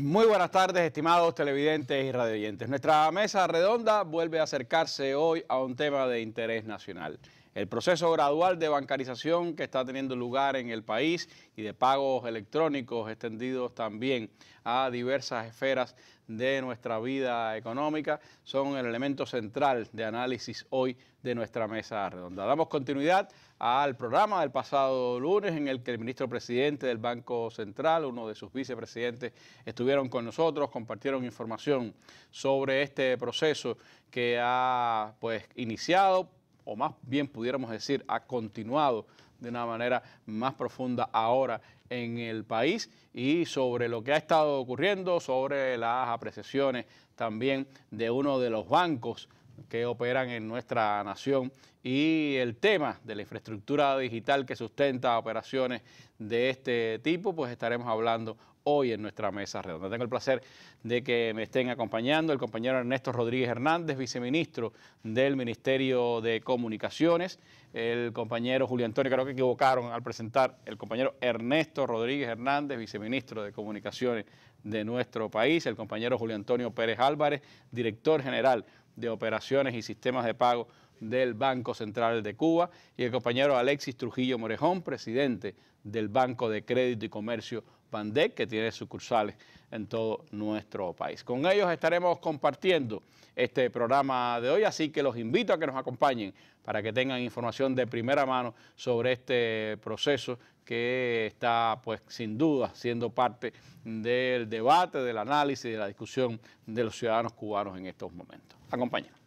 Muy buenas tardes, estimados televidentes y radioyentes. Nuestra mesa redonda vuelve a acercarse hoy a un tema de interés nacional el proceso gradual de bancarización que está teniendo lugar en el país y de pagos electrónicos extendidos también a diversas esferas de nuestra vida económica son el elemento central de análisis hoy de nuestra mesa redonda. Damos continuidad al programa del pasado lunes en el que el ministro presidente del Banco Central, uno de sus vicepresidentes, estuvieron con nosotros, compartieron información sobre este proceso que ha pues iniciado o más bien pudiéramos decir, ha continuado de una manera más profunda ahora en el país y sobre lo que ha estado ocurriendo, sobre las apreciaciones también de uno de los bancos que operan en nuestra nación y el tema de la infraestructura digital que sustenta operaciones de este tipo, pues estaremos hablando hoy en nuestra mesa redonda. Tengo el placer de que me estén acompañando el compañero Ernesto Rodríguez Hernández, viceministro del Ministerio de Comunicaciones, el compañero Julio Antonio, creo que equivocaron al presentar, el compañero Ernesto Rodríguez Hernández, viceministro de Comunicaciones de nuestro país, el compañero Julio Antonio Pérez Álvarez, director general de Operaciones y Sistemas de Pago del Banco Central de Cuba, y el compañero Alexis Trujillo Morejón, presidente del Banco de Crédito y Comercio Pandec, que tiene sucursales en todo nuestro país. Con ellos estaremos compartiendo este programa de hoy, así que los invito a que nos acompañen para que tengan información de primera mano sobre este proceso que está, pues, sin duda siendo parte del debate, del análisis, de la discusión de los ciudadanos cubanos en estos momentos. Acompáñenos.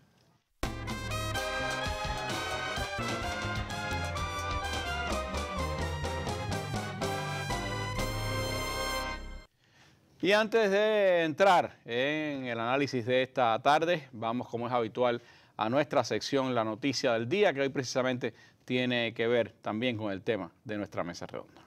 Y antes de entrar en el análisis de esta tarde, vamos como es habitual a nuestra sección La Noticia del Día, que hoy precisamente tiene que ver también con el tema de nuestra mesa redonda.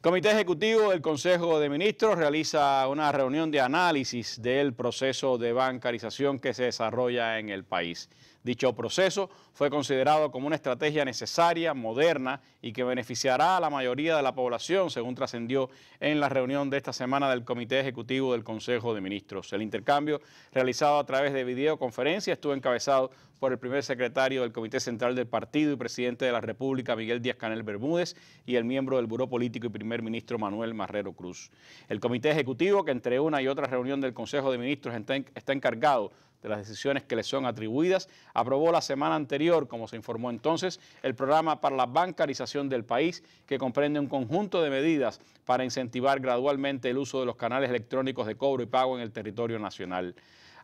Comité Ejecutivo del Consejo de Ministros realiza una reunión de análisis del proceso de bancarización que se desarrolla en el país. Dicho proceso fue considerado como una estrategia necesaria, moderna y que beneficiará a la mayoría de la población, según trascendió en la reunión de esta semana del Comité Ejecutivo del Consejo de Ministros. El intercambio realizado a través de videoconferencia estuvo encabezado por el primer secretario del Comité Central del Partido y presidente de la República, Miguel Díaz-Canel Bermúdez, y el miembro del Buró Político y primer ministro, Manuel Marrero Cruz. El Comité Ejecutivo, que entre una y otra reunión del Consejo de Ministros está encargado las decisiones que le son atribuidas, aprobó la semana anterior, como se informó entonces, el programa para la bancarización del país, que comprende un conjunto de medidas para incentivar gradualmente el uso de los canales electrónicos de cobro y pago en el territorio nacional.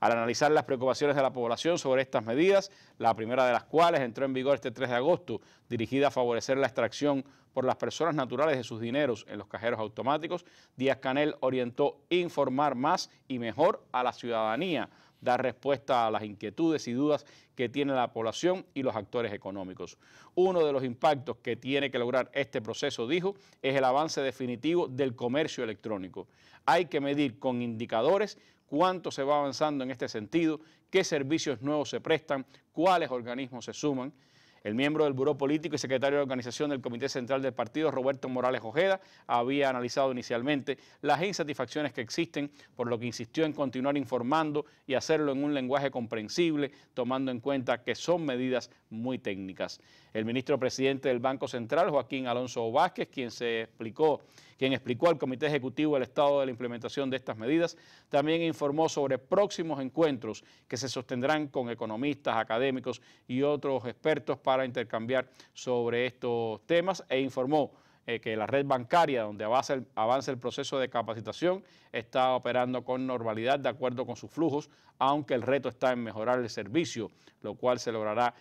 Al analizar las preocupaciones de la población sobre estas medidas, la primera de las cuales entró en vigor este 3 de agosto, dirigida a favorecer la extracción por las personas naturales de sus dineros en los cajeros automáticos, Díaz Canel orientó informar más y mejor a la ciudadanía dar respuesta a las inquietudes y dudas que tiene la población y los actores económicos. Uno de los impactos que tiene que lograr este proceso, dijo, es el avance definitivo del comercio electrónico. Hay que medir con indicadores cuánto se va avanzando en este sentido, qué servicios nuevos se prestan, cuáles organismos se suman el miembro del Buró Político y secretario de organización del Comité Central del Partido, Roberto Morales Ojeda, había analizado inicialmente las insatisfacciones que existen, por lo que insistió en continuar informando y hacerlo en un lenguaje comprensible, tomando en cuenta que son medidas muy técnicas. El ministro presidente del Banco Central, Joaquín Alonso Vázquez, quien se explicó, quien explicó al Comité Ejecutivo el estado de la implementación de estas medidas, también informó sobre próximos encuentros que se sostendrán con economistas, académicos y otros expertos para intercambiar sobre estos temas e informó eh, que la red bancaria, donde avanza el, proceso de capacitación, está operando con normalidad de acuerdo con sus flujos, aunque el reto está en mejorar el servicio, lo cual se logrará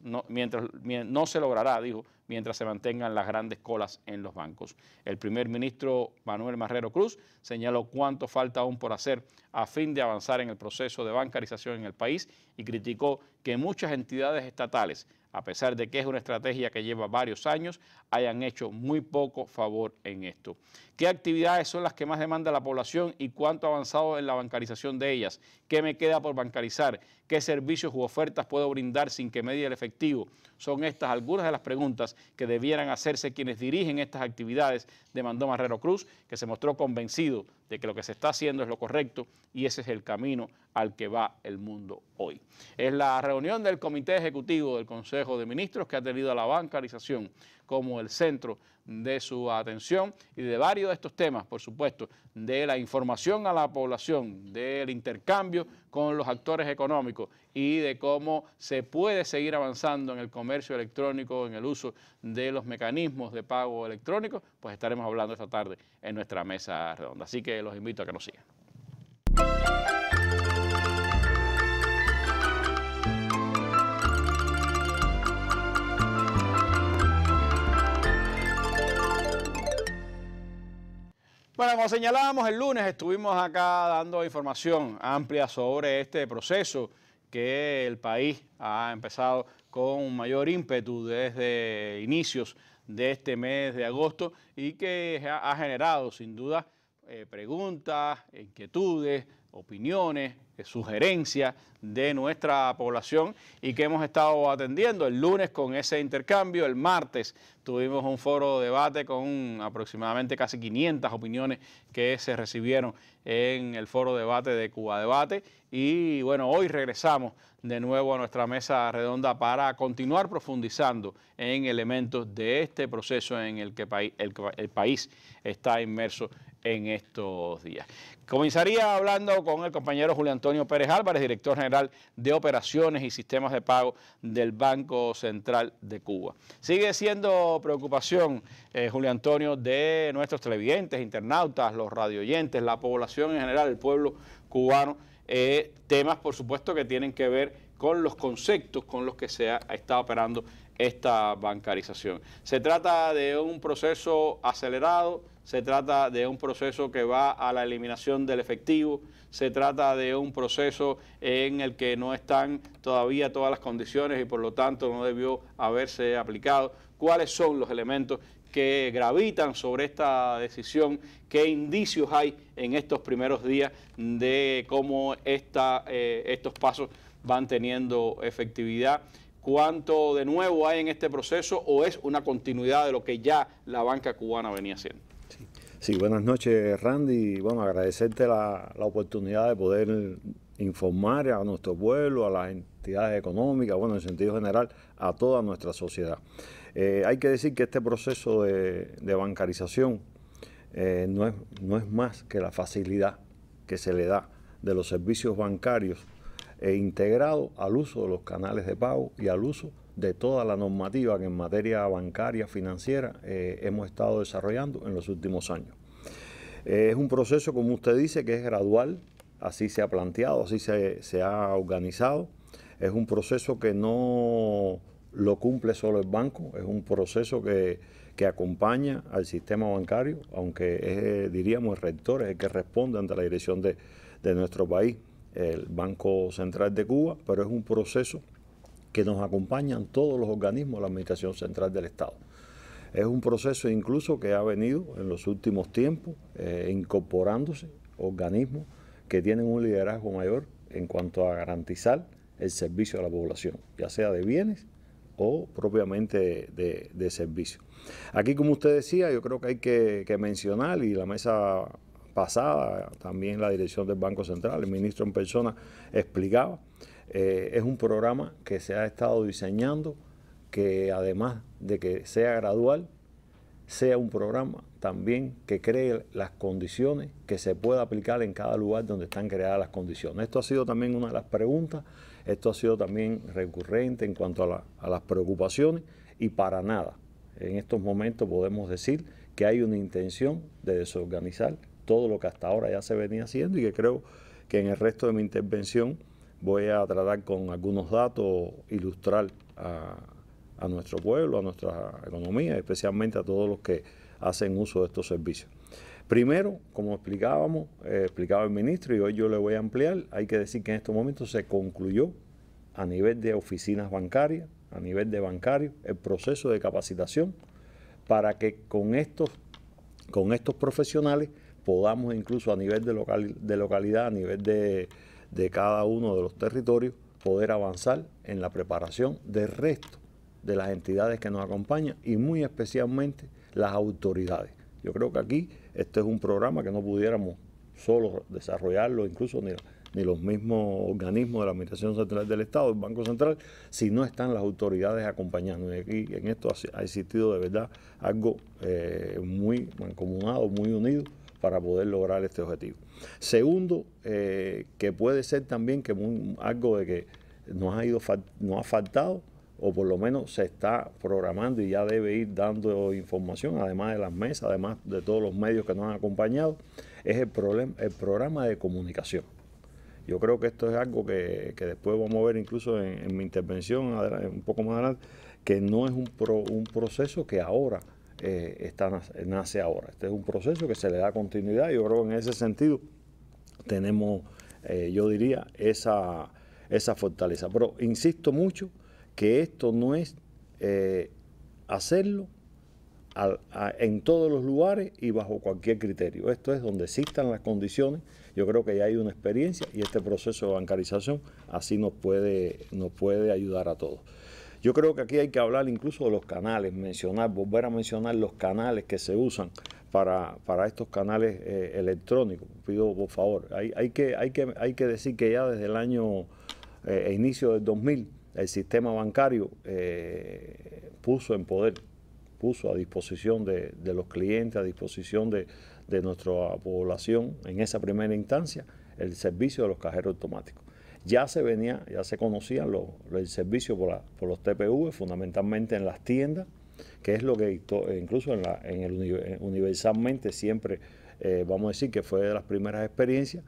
no, mientras, no se logrará, dijo, mientras se mantengan las grandes colas en los bancos. El primer ministro Manuel Marrero Cruz señaló cuánto falta aún por hacer a fin de avanzar en el proceso de bancarización en el país y criticó que muchas entidades estatales a pesar de que es una estrategia que lleva varios años, hayan hecho muy poco favor en esto. ¿Qué actividades son las que más demanda la población y cuánto ha avanzado en la bancarización de ellas? ¿Qué me queda por bancarizar? qué servicios u ofertas puedo brindar sin que medie el efectivo. Son estas algunas de las preguntas que debieran hacerse quienes dirigen estas actividades, demandó Marrero Cruz, que se mostró convencido de que lo que se está haciendo es lo correcto y ese es el camino al que va el mundo hoy. Es la reunión del Comité Ejecutivo del Consejo de Ministros que ha tenido la bancarización como el centro de su atención y de varios de estos temas, por supuesto, de la información a la población, del intercambio con los actores económicos y de cómo se puede seguir avanzando en el comercio electrónico, en el uso de los mecanismos de pago electrónico, pues estaremos hablando esta tarde en nuestra mesa redonda. Así que los invito a que nos sigan. Bueno, como señalábamos el lunes, estuvimos acá dando información amplia sobre este proceso que el país ha empezado con mayor ímpetu desde inicios de este mes de agosto y que ha generado sin duda eh, preguntas, inquietudes, opiniones, sugerencias de nuestra población y que hemos estado atendiendo. El lunes con ese intercambio, el martes tuvimos un foro de debate con aproximadamente casi 500 opiniones que se recibieron en el foro de debate de Cuba Debate y bueno, hoy regresamos de nuevo a nuestra mesa redonda para continuar profundizando en elementos de este proceso en el que el, el país está inmerso en estos días. Comenzaría hablando con el compañero Julio Antonio Pérez Álvarez, director general de Operaciones y Sistemas de Pago del Banco Central de Cuba. Sigue siendo preocupación, eh, Julio Antonio, de nuestros televidentes, internautas, los radioyentes, la población en general, el pueblo cubano, eh, temas, por supuesto, que tienen que ver con los conceptos con los que se ha estado operando esta bancarización. Se trata de un proceso acelerado, se trata de un proceso que va a la eliminación del efectivo, se trata de un proceso en el que no están todavía todas las condiciones y por lo tanto no debió haberse aplicado. ¿Cuáles son los elementos que gravitan sobre esta decisión? ¿Qué indicios hay en estos primeros días de cómo eh, estos pasos van teniendo efectividad? ¿Cuánto de nuevo hay en este proceso o es una continuidad de lo que ya la banca cubana venía haciendo? Sí, buenas noches Randy. Bueno, agradecerte la, oportunidad de poder informar a nuestro pueblo, a las entidades económicas, bueno, en sentido general, a toda nuestra sociedad. Eh, hay que decir que este proceso de, bancarización eh, no, es, no es más que la facilidad que se le da de los servicios bancarios e integrado al uso de los canales de pago y al uso de toda la normativa que en materia bancaria, financiera, eh, hemos estado desarrollando en los últimos años. Eh, es un proceso, como usted dice, que es gradual, así se ha planteado, así se, ha organizado. Es un proceso que no lo cumple solo el banco, es un proceso que, que acompaña al sistema bancario, aunque es, diríamos, el rector es el que responde ante la dirección de, de nuestro país, el Banco Central de Cuba, pero es un proceso que nos acompañan todos los organismos de la Administración Central del Estado. Es un proceso incluso que ha venido en los últimos tiempos eh, incorporándose organismos que tienen un liderazgo mayor en cuanto a garantizar el servicio a la población, ya sea de bienes o propiamente de, de, Aquí, como usted decía, yo creo que hay que mencionar, y la mesa pasada, también la dirección del Banco Central, el ministro en persona explicaba eh, es un programa que se ha estado diseñando, que además de que sea gradual, sea un programa también que cree las condiciones que se pueda aplicar en cada lugar donde están creadas las condiciones. Esto ha sido también una de las preguntas, esto ha sido también recurrente en cuanto a las preocupaciones y para nada. En estos momentos podemos decir que hay una intención de desorganizar todo lo que hasta ahora ya se venía haciendo y que creo que en el resto de mi intervención voy a tratar con algunos datos, ilustrar a, nuestro pueblo, a nuestra economía, especialmente a todos los que hacen uso de estos servicios. Primero, como explicábamos, eh, explicaba el ministro y hoy yo le voy a ampliar, hay que decir que en estos momentos se concluyó a nivel de oficinas bancarias, a nivel de bancarios, el proceso de capacitación para que con estos, con estos profesionales podamos incluso a nivel de localidad, a nivel de, de cada uno de los territorios poder avanzar en la preparación del resto de las entidades que nos acompañan y muy especialmente las autoridades. Yo creo que aquí este es un programa que no pudiéramos solo desarrollarlo, incluso ni, los mismos organismos de la Administración Central del Estado, el Banco Central, si no están las autoridades acompañando. Y aquí en esto ha, existido de verdad algo eh, muy mancomunado, muy unido para poder lograr este objetivo. Segundo, eh, que puede ser también que algo de que no ha, ido, ha faltado o por lo menos se está programando y ya debe ir dando información, además de las mesas, además de todos los medios que nos han acompañado, es el, programa de comunicación. Yo creo que esto es algo que, después vamos a ver incluso en, mi intervención, un poco más adelante, que no es un proceso que ahora eh, nace ahora. Este es un proceso que se le da continuidad. y Yo creo que en ese sentido tenemos, eh, yo diría, esa, fortaleza. Pero insisto mucho que esto no es eh, hacerlo en todos los lugares y bajo cualquier criterio. Esto es donde existan las condiciones. Yo creo que ya hay una experiencia y este proceso de bancarización así puede, nos puede ayudar a todos. Yo creo que aquí hay que hablar incluso de los canales, mencionar, volver a mencionar los canales que se usan para, para estos canales eh, electrónicos. Pido por favor, hay, hay, que, hay, que, hay que decir que ya desde el año eh, e inicio del 2000 el sistema bancario eh, puso en poder, puso a disposición de, de los clientes, a disposición de, de nuestra población en esa primera instancia el servicio de los cajeros automáticos. Ya se venía, ya se conocían los el servicio por, los TPV, fundamentalmente en las tiendas, que es lo que incluso en, la, en el, eh, universalmente siempre, eh, vamos a decir que fue de las primeras experiencias.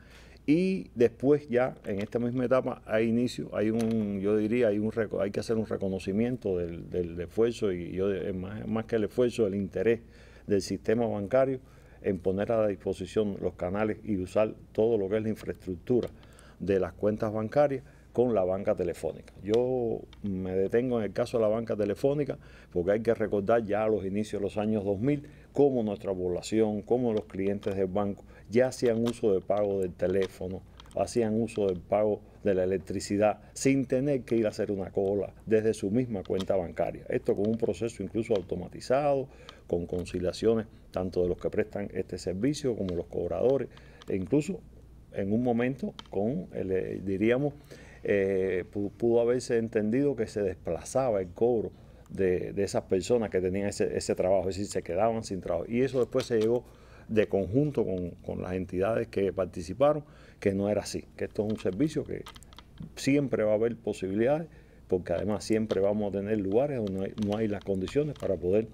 Y después ya en esta misma etapa hay inicio, hay un, yo diría, hay un hay que hacer un reconocimiento del, esfuerzo y más, que el esfuerzo, el interés del sistema bancario en poner a disposición los canales y usar todo lo que es la infraestructura de las cuentas bancarias con la banca telefónica. Yo me detengo en el caso de la banca telefónica porque hay que recordar ya a los inicios de los años 2000 cómo nuestra población, cómo los clientes del banco ya hacían uso de pago del teléfono, hacían uso del pago de la electricidad sin tener que ir a hacer una cola desde su misma cuenta bancaria. Esto con un proceso incluso automatizado, con conciliaciones tanto de los que prestan este servicio como los cobradores e incluso en un momento con, eh, diríamos, eh, pudo haberse entendido que se desplazaba el cobro de, esas personas que tenían ese, trabajo, es decir, se quedaban sin trabajo. Y eso después se llegó de conjunto con, las entidades que participaron, que no era así, que esto es un servicio que siempre va a haber posibilidades, porque además siempre vamos a tener lugares donde no hay, las condiciones para poder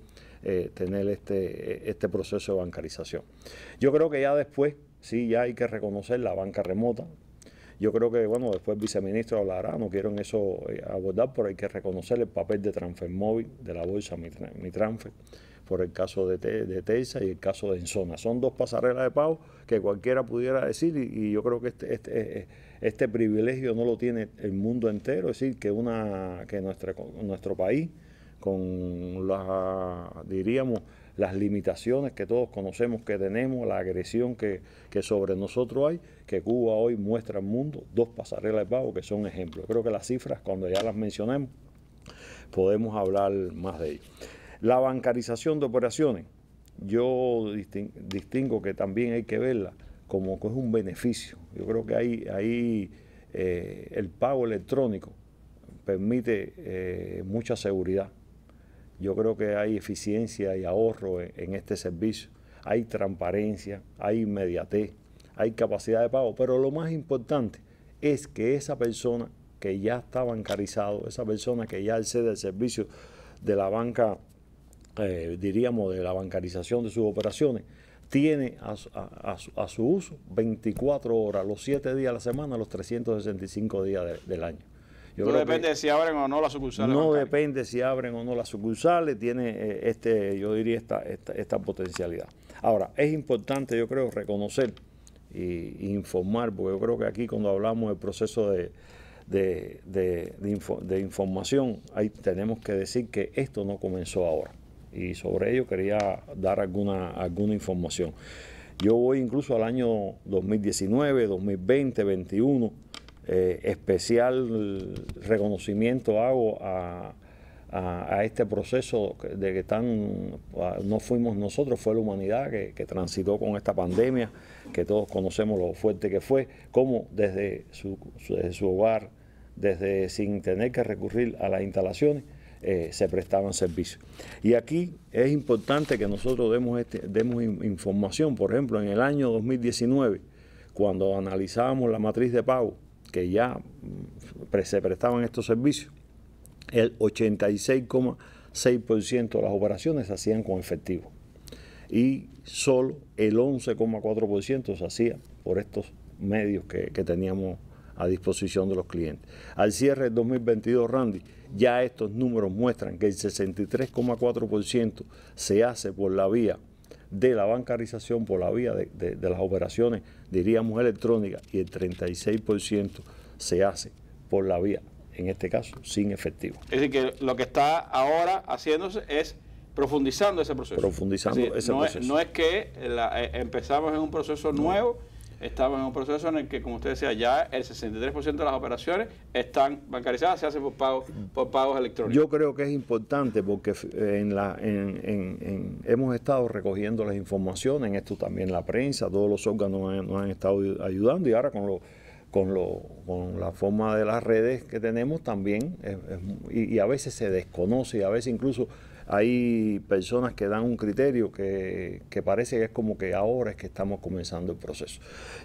eh, tener este, este proceso de bancarización. Yo creo que ya después sí ya hay que reconocer la banca remota. Yo creo que, bueno, después el viceministro hablará, no quiero en eso eh, abordar, pero hay que reconocer el papel de transfer móvil de la bolsa Mitranfer, por el caso de, Te y el caso de Enzona. Son dos pasarelas de pago que cualquiera pudiera decir y, yo creo que este, este, eh, este, privilegio no lo tiene el mundo entero, es decir, que, una, que nuestro país, con la, diríamos, las limitaciones que todos conocemos que tenemos, la agresión que, sobre nosotros hay, que Cuba hoy muestra al mundo dos pasarelas de pago que son ejemplos. Creo que las cifras, cuando ya las mencionemos, podemos hablar más de ello. La bancarización de operaciones, yo distingo que también hay que verla como que es un beneficio. Yo creo que ahí, ahí eh, el pago electrónico permite eh, mucha seguridad yo creo que hay eficiencia y ahorro en, este servicio, hay transparencia, hay inmediatez, hay capacidad de pago, pero lo más importante es que esa persona que ya está bancarizado, esa persona que ya accede al servicio de la banca, eh, diríamos, de la bancarización de sus operaciones, tiene a, su, uso 24 horas, los 7 días de la semana, los 365 días del año no depende si abren o no las sucursales. No depende si abren o no las sucursales, tiene eh, este, yo diría esta, esta, potencialidad. Ahora, es importante, yo creo, reconocer e informar, porque yo creo que aquí cuando hablamos del proceso de, información, ahí tenemos que decir que esto no comenzó ahora. Y sobre ello quería dar alguna, alguna información. Yo voy incluso al año 2019, 2020, 2021 eh, especial reconocimiento hago a, este proceso de que tan no fuimos nosotros, fue la humanidad que, transitó con esta pandemia, que todos conocemos lo fuerte que fue, como desde su, hogar, desde sin tener que recurrir a las instalaciones, eh, se prestaban servicios. Y aquí es importante que nosotros demos, este, demos información. Por ejemplo, en el año 2019, cuando analizábamos la matriz de pago, que ya mm, se prestaban estos servicios, el 86,6% de las operaciones se hacían con efectivo y solo el 11,4% se hacía por estos medios que, teníamos a disposición de los clientes. Al cierre del 2022, Randy, ya estos números muestran que el 63,4% se hace por la vía de la bancarización por la vía de, las operaciones, diríamos, electrónicas, y el 36% se hace por la vía, en este caso, sin efectivo. Es decir, que lo que está ahora haciéndose es profundizando ese proceso. Profundizando ese proceso. no es que eh, empezamos en un proceso nuevo estamos en un proceso en el que, como usted decía, ya el 63% de las operaciones están bancarizadas, se hacen por pagos, por pagos electrónicos. Yo creo que es importante porque eh, en la, en, en, hemos estado recogiendo las informaciones, en esto también la prensa, todos los órganos nos han, estado ayudando y ahora con con, lo, con la forma de las redes que tenemos también, y, y, a veces se desconoce, y a veces incluso hay personas que dan un criterio que, parece que es como que ahora es que estamos comenzando el proceso.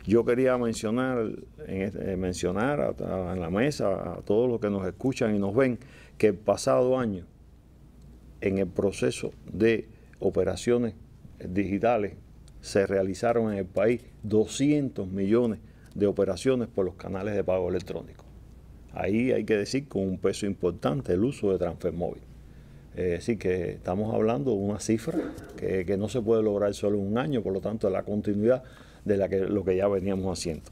Yo quería mencionar, eh, mencionar en la mesa a todos los que nos escuchan y nos ven que el pasado año, en el proceso de operaciones digitales, se realizaron en el país 200 millones de operaciones por los canales de pago electrónico. Ahí hay que decir con un peso importante el uso de transfer móvil. Eh, sí que estamos hablando de una cifra que, no se puede lograr solo en un año, por lo tanto, la continuidad de lo que ya veníamos haciendo.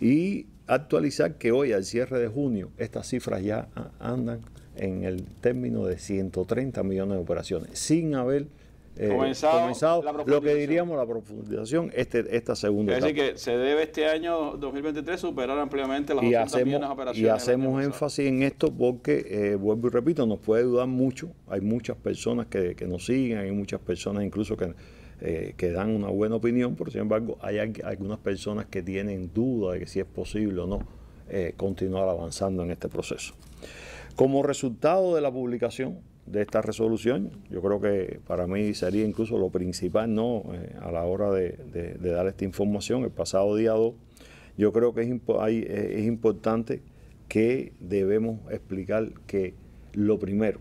Y actualizar que hoy, al cierre de junio, estas cifras ya andan en el término de 130 millones de operaciones, sin haber eh, comenzado, lo que diríamos la profundización este, esta segunda es decir, que se debe este año 2023 superar ampliamente las y hacemos, operaciones. Y hacemos énfasis en esto porque, eh, vuelvo y repito, nos puede dudar mucho. Hay muchas personas que, nos siguen, hay muchas personas incluso que, eh, que dan una buena opinión, por sin embargo hay algunas personas que tienen duda de que si es posible o no continuar avanzando en este proceso. Como resultado de la publicación, de esta resolución. Yo creo que para mí sería incluso lo principal ¿no? Eh, a la hora de, dar esta información. El pasado día 2, yo creo que eh, es, importante que debemos explicar que lo primero,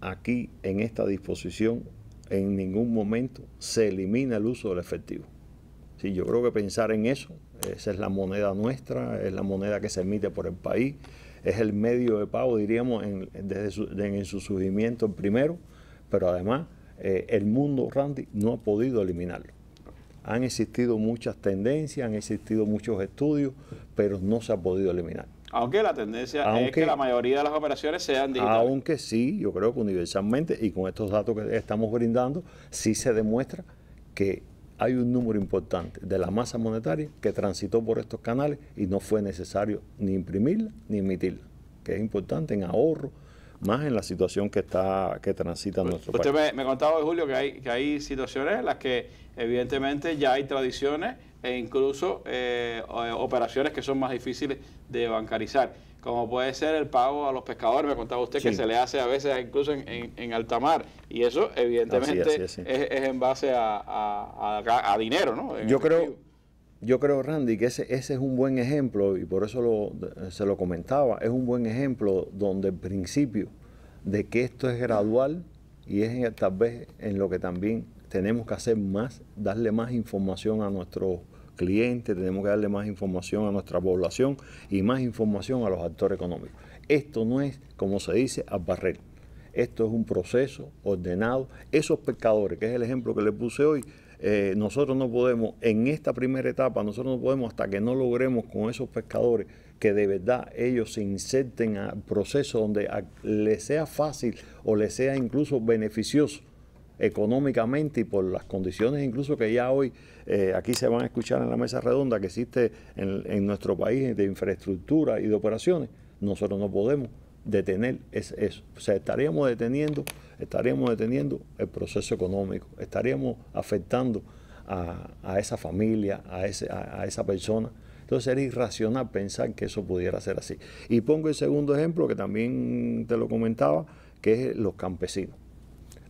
aquí en esta disposición, en ningún momento se elimina el uso del efectivo. yo creo que pensar en eso, esa es la moneda nuestra, es la moneda que se emite por el país es el medio de pago, diríamos, en, su, en su surgimiento primero, pero además eh, el mundo, Randy, no ha podido eliminarlo. Han existido muchas tendencias, han existido muchos estudios, pero no se ha podido eliminar. Aunque la tendencia aunque, es que la mayoría de las operaciones sean digitales. Aunque sí, yo creo que universalmente, y con estos datos que estamos brindando, sí se demuestra que hay un número importante de la masa monetaria que transitó por estos canales y no fue necesario ni imprimirla ni emitirla, que es importante en ahorro, más en la situación que está que transita pues, nuestro país. Usted me, contaba, Julio, que hay, situaciones en las que evidentemente ya hay tradiciones e incluso eh, eh, operaciones que son más difíciles de bancarizar como puede ser el pago a los pescadores, me contaba usted que se le hace a veces incluso en, en, alta mar, y eso evidentemente Es, en base a, dinero, ¿no? yo creo, yo creo, Randy, que ese, ese es un buen ejemplo, y por eso lo, se lo comentaba, es un buen ejemplo donde el principio de que esto es gradual y es tal vez en lo que también tenemos que hacer más, darle más información a nuestros clientes, tenemos que darle más información a nuestra población y más información a los actores económicos. Esto no es, como se dice, a barrer. Esto es un proceso ordenado. Esos pescadores, que es el ejemplo que les puse hoy, eh, nosotros no podemos, en esta primera etapa, nosotros no podemos hasta que no logremos con esos pescadores que de verdad ellos se inserten a proceso donde les sea fácil o les sea incluso beneficioso económicamente y por las condiciones incluso que ya hoy eh, aquí se van a escuchar en la mesa redonda que existe en, nuestro país de infraestructura y de operaciones. Nosotros no podemos detener eso. O sea, estaríamos deteniendo, estaríamos deteniendo el proceso económico, estaríamos afectando a, esa familia, a, a, esa persona. Entonces era irracional pensar que eso pudiera ser así. Y pongo el segundo ejemplo que también te lo comentaba, que es los campesinos.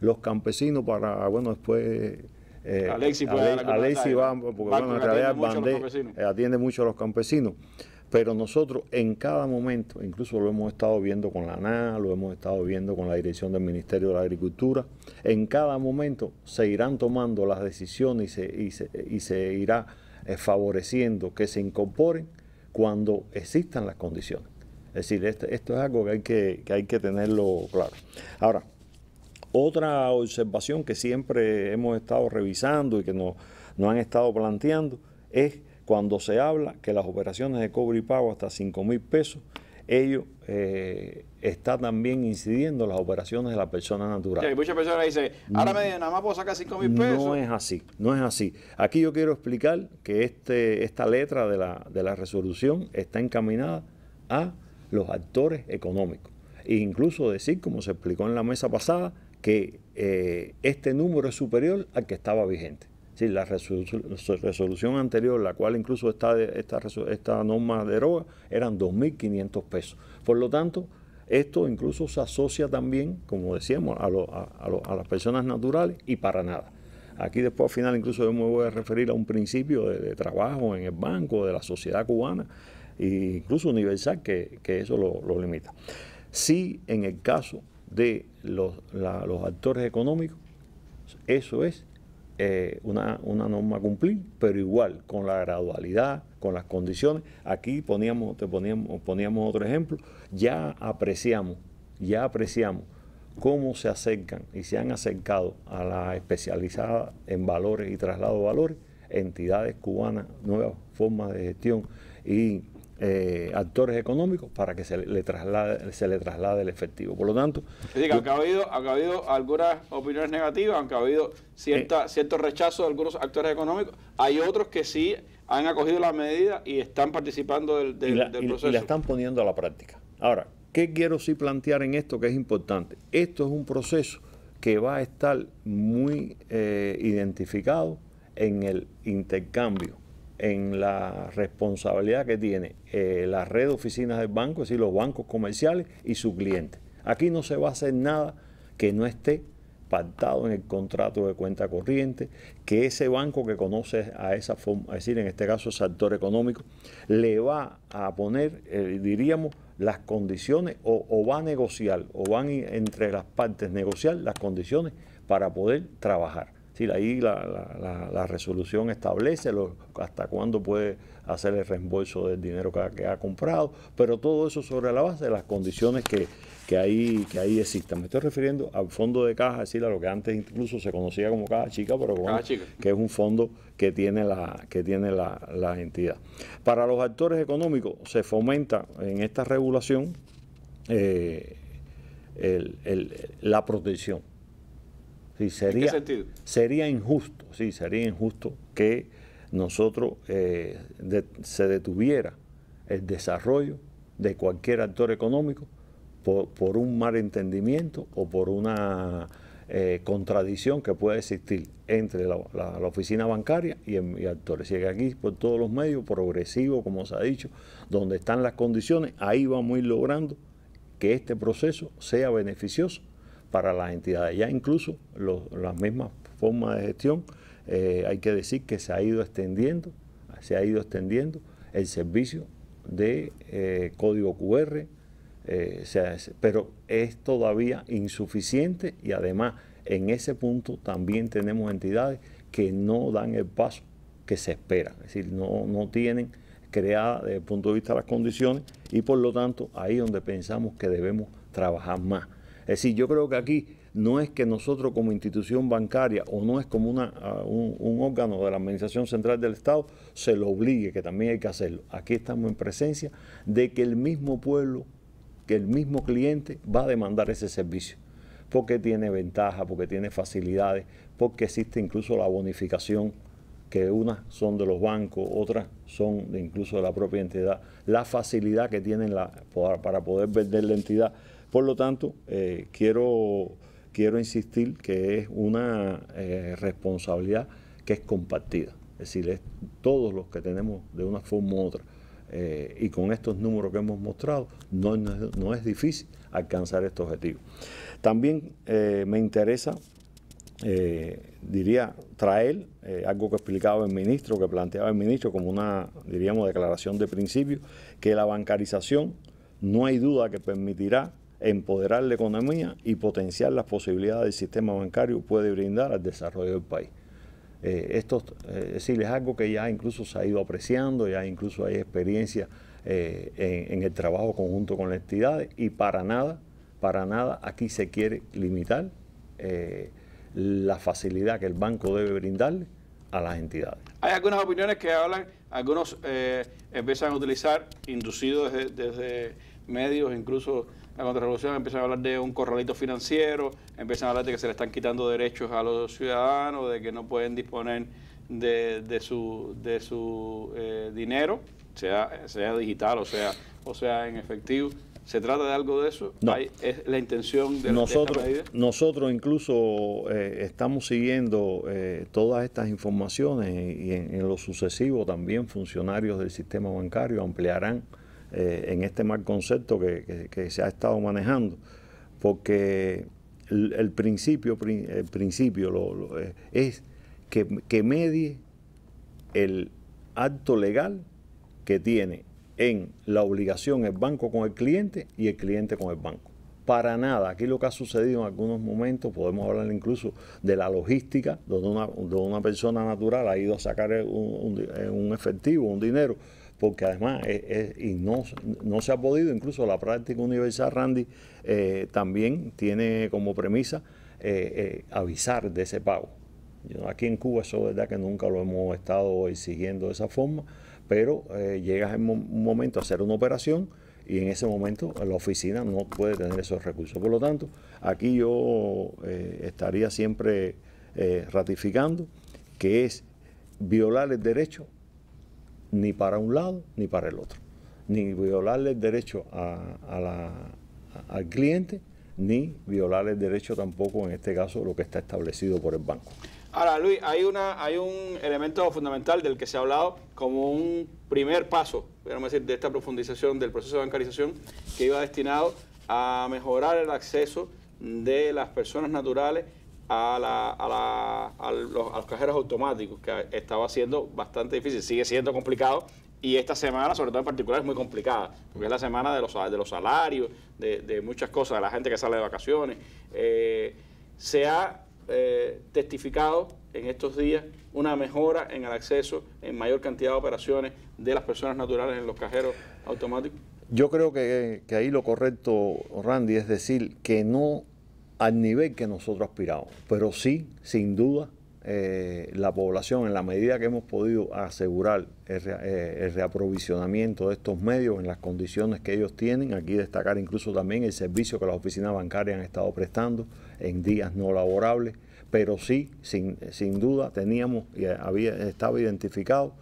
Los campesinos para, bueno, después eh, Alexi, va, porque bueno, en realidad eh, atiende mucho, a los campesinos pero nosotros en cada momento, incluso lo hemos estado viendo con la ANA, lo hemos estado viendo con la dirección del Ministerio de la Agricultura, en cada momento se irán tomando las decisiones y se, irá eh, favoreciendo que se incorporen cuando existan las condiciones. Es decir, este, esto, es algo que hay que, que hay que tenerlo claro. Ahora, otra observación que siempre hemos estado revisando y que nos, han estado planteando es cuando se habla que las operaciones de cobro y pago hasta 5 mil pesos, ello eh, está también incidiendo en las operaciones de la persona natural. muchas personas dicen, ahora me den nada más puedo sacar 5 mil pesos. No es así, no es así. Aquí yo quiero explicar que este, esta letra de la, de la resolución está encaminada a los actores económicos. E incluso decir, como se explicó en la mesa pasada, que eh, este número es superior al que estaba vigente. Sí, la resolución anterior, la cual incluso esta, esta, esta norma deroga, eran 2.500 pesos. Por lo tanto, esto incluso se asocia también, como decíamos, a, las personas naturales y para nada. Aquí después al final incluso yo me voy a referir a un principio de, trabajo en el banco, de la sociedad cubana, e incluso universal, que, eso lo, lo limita. Si en el caso de los, actores económicos, eso es eh, una, norma a cumplir, pero igual, con la gradualidad, con las condiciones. Aquí poníamos, te poníamos, poníamos otro ejemplo, ya apreciamos, ya apreciamos cómo se acercan y se han acercado a la especializada en valores y traslado de valores, entidades cubanas, nuevas formas de gestión y eh, actores económicos para que se le, traslade, se le traslade el efectivo. Por lo tanto... ha habido, habido algunas opiniones negativas, aunque ha habido cierta, eh. cierto rechazo de algunos actores económicos, hay otros que sí han acogido la medida y están participando del, proceso. Y, la están poniendo a la práctica. Ahora, ¿qué quiero sí plantear en esto que es importante? Esto es un proceso que va a estar muy eh, identificado en el intercambio en la responsabilidad que tiene eh, la red de oficinas del banco, es decir, los bancos comerciales y su cliente. Aquí no se va a hacer nada que no esté pactado en el contrato de cuenta corriente, que ese banco que conoce a esa forma, es decir, en este caso sector actor económico, le va a poner, eh, diríamos, las condiciones o, o, va a negociar o van entre las partes negociar las condiciones para poder trabajar. Sí, ahí la, la, resolución establece hasta cuándo puede hacer el reembolso del dinero que, ha comprado, pero todo eso sobre la base de las condiciones que, que, ahí, que ahí existan. Me estoy refiriendo al fondo de caja, decir, a lo que antes incluso se conocía como caja chica, pero bueno, que es un fondo que tiene, la, que tiene la, entidad. Para los actores económicos se fomenta en esta regulación eh, la protección Sí, sería, Sería injusto, sí, sería injusto que nosotros eh, se detuviera el desarrollo de cualquier actor económico por, un mal entendimiento o por una eh, contradicción que pueda existir entre la, oficina bancaria y, em, y actores. Y aquí, por todos los medios, progresivos, como se ha dicho, donde están las condiciones, ahí vamos a ir logrando que este proceso sea beneficioso para las entidades. Ya incluso las mismas formas de gestión, eh, hay que decir que se ha ido extendiendo, se ha ido extendiendo el servicio de eh, código QR, eh, pero es todavía insuficiente y además en ese punto también tenemos entidades que no dan el paso que se espera, es decir, no, no tienen creada desde el punto de vista de las condiciones y por lo tanto ahí es donde pensamos que debemos trabajar más. Es decir, yo creo que aquí no es que nosotros como institución bancaria o no es como ah, un, órgano de la Administración Central del Estado se lo obligue, que también hay que hacerlo. Aquí estamos en presencia de que el mismo pueblo, que el mismo cliente va a demandar ese servicio, porque tiene ventaja, porque tiene facilidades, porque existe incluso la bonificación que unas son de los bancos, otras son de incluso de la propia entidad, la facilidad que tienen para poder vender la entidad por lo tanto, eh, quiero, quiero insistir que es una eh, responsabilidad que es compartida, es decir, es todos los que tenemos de una forma u otra. Eh, y con estos números que hemos mostrado, no, es difícil alcanzar este objetivo. También me interesa, diría, traer algo que explicaba el ministro, que planteaba el ministro como una, diríamos, declaración de principio, que la bancarización no hay duda que permitirá empoderar la economía y potenciar las posibilidades del sistema bancario puede brindar al desarrollo del país. Eh, esto eh, es, algo que ya incluso se ha ido apreciando, ya incluso hay experiencia eh, en, el trabajo conjunto con las entidades y para nada, para nada aquí se quiere limitar la facilidad que el banco debe brindarle a las entidades. Hay algunas opiniones que hablan, algunos empiezan a utilizar, inducidos desde medios, incluso la contrarrevolución, empiezan a hablar de un corralito financiero, empiezan a hablar de que se le están quitando derechos a los ciudadanos, de que no pueden disponer de, su, de su eh, dinero, sea, sea digital o sea, o sea en efectivo. ¿Se trata de algo de eso? No. ¿Es la intención de nosotros, de Nosotros incluso eh, estamos siguiendo eh, todas estas informaciones y en lo sucesivo también funcionarios del sistema bancario ampliarán eh, en este mal concepto que, se ha estado manejando, porque el, principio, el principio eh, es que, medie el acto legal que tiene en la obligación el banco con el cliente y el cliente con el banco. Para nada, aquí lo que ha sucedido en algunos momentos, podemos hablar incluso de la logística, donde una, persona natural ha ido a sacar un efectivo, un dinero, porque además y no, se ha podido, incluso la práctica universal, Randy, eh, también tiene como premisa eh, eh, avisar de ese pago. Aquí en Cuba eso es verdad que nunca lo hemos estado exigiendo de esa forma, pero llegas en un momento a hacer una operación y en ese momento la oficina no puede tener esos recursos. Por lo tanto, aquí yo estaría siempre ratificando que es violar el derecho ni para un lado ni para el otro, ni violarle el derecho a, al cliente, ni violarle el derecho tampoco, en este caso, lo que está establecido por el banco. Ahora, Luis, hay, una, hay un elemento fundamental del que se ha hablado como un primer paso, decir, de esta profundización del proceso de bancarización que iba destinado a mejorar el acceso de las personas naturales a, los, cajeros automáticos, que estaba siendo bastante difícil, sigue siendo complicado, y esta semana, sobre todo en particular, es muy complicada, porque es la semana de los, salarios, de, muchas cosas, de la gente que sale de vacaciones. Eh, se ha eh, testificado en estos días una mejora en el acceso, en mayor cantidad de operaciones de las personas naturales en los cajeros automáticos. Yo creo que, que ahí lo correcto, Randy, es decir que no al nivel que nosotros aspiramos, pero sí, sin duda, eh, la población, en la medida que hemos podido asegurar eh, el, reaprovisionamiento de estos medios en las condiciones que ellos tienen, aquí destacar incluso también el servicio que las oficinas bancarias han estado prestando en días no laborables, pero sí, sin, duda, teníamos y había, estaba identificado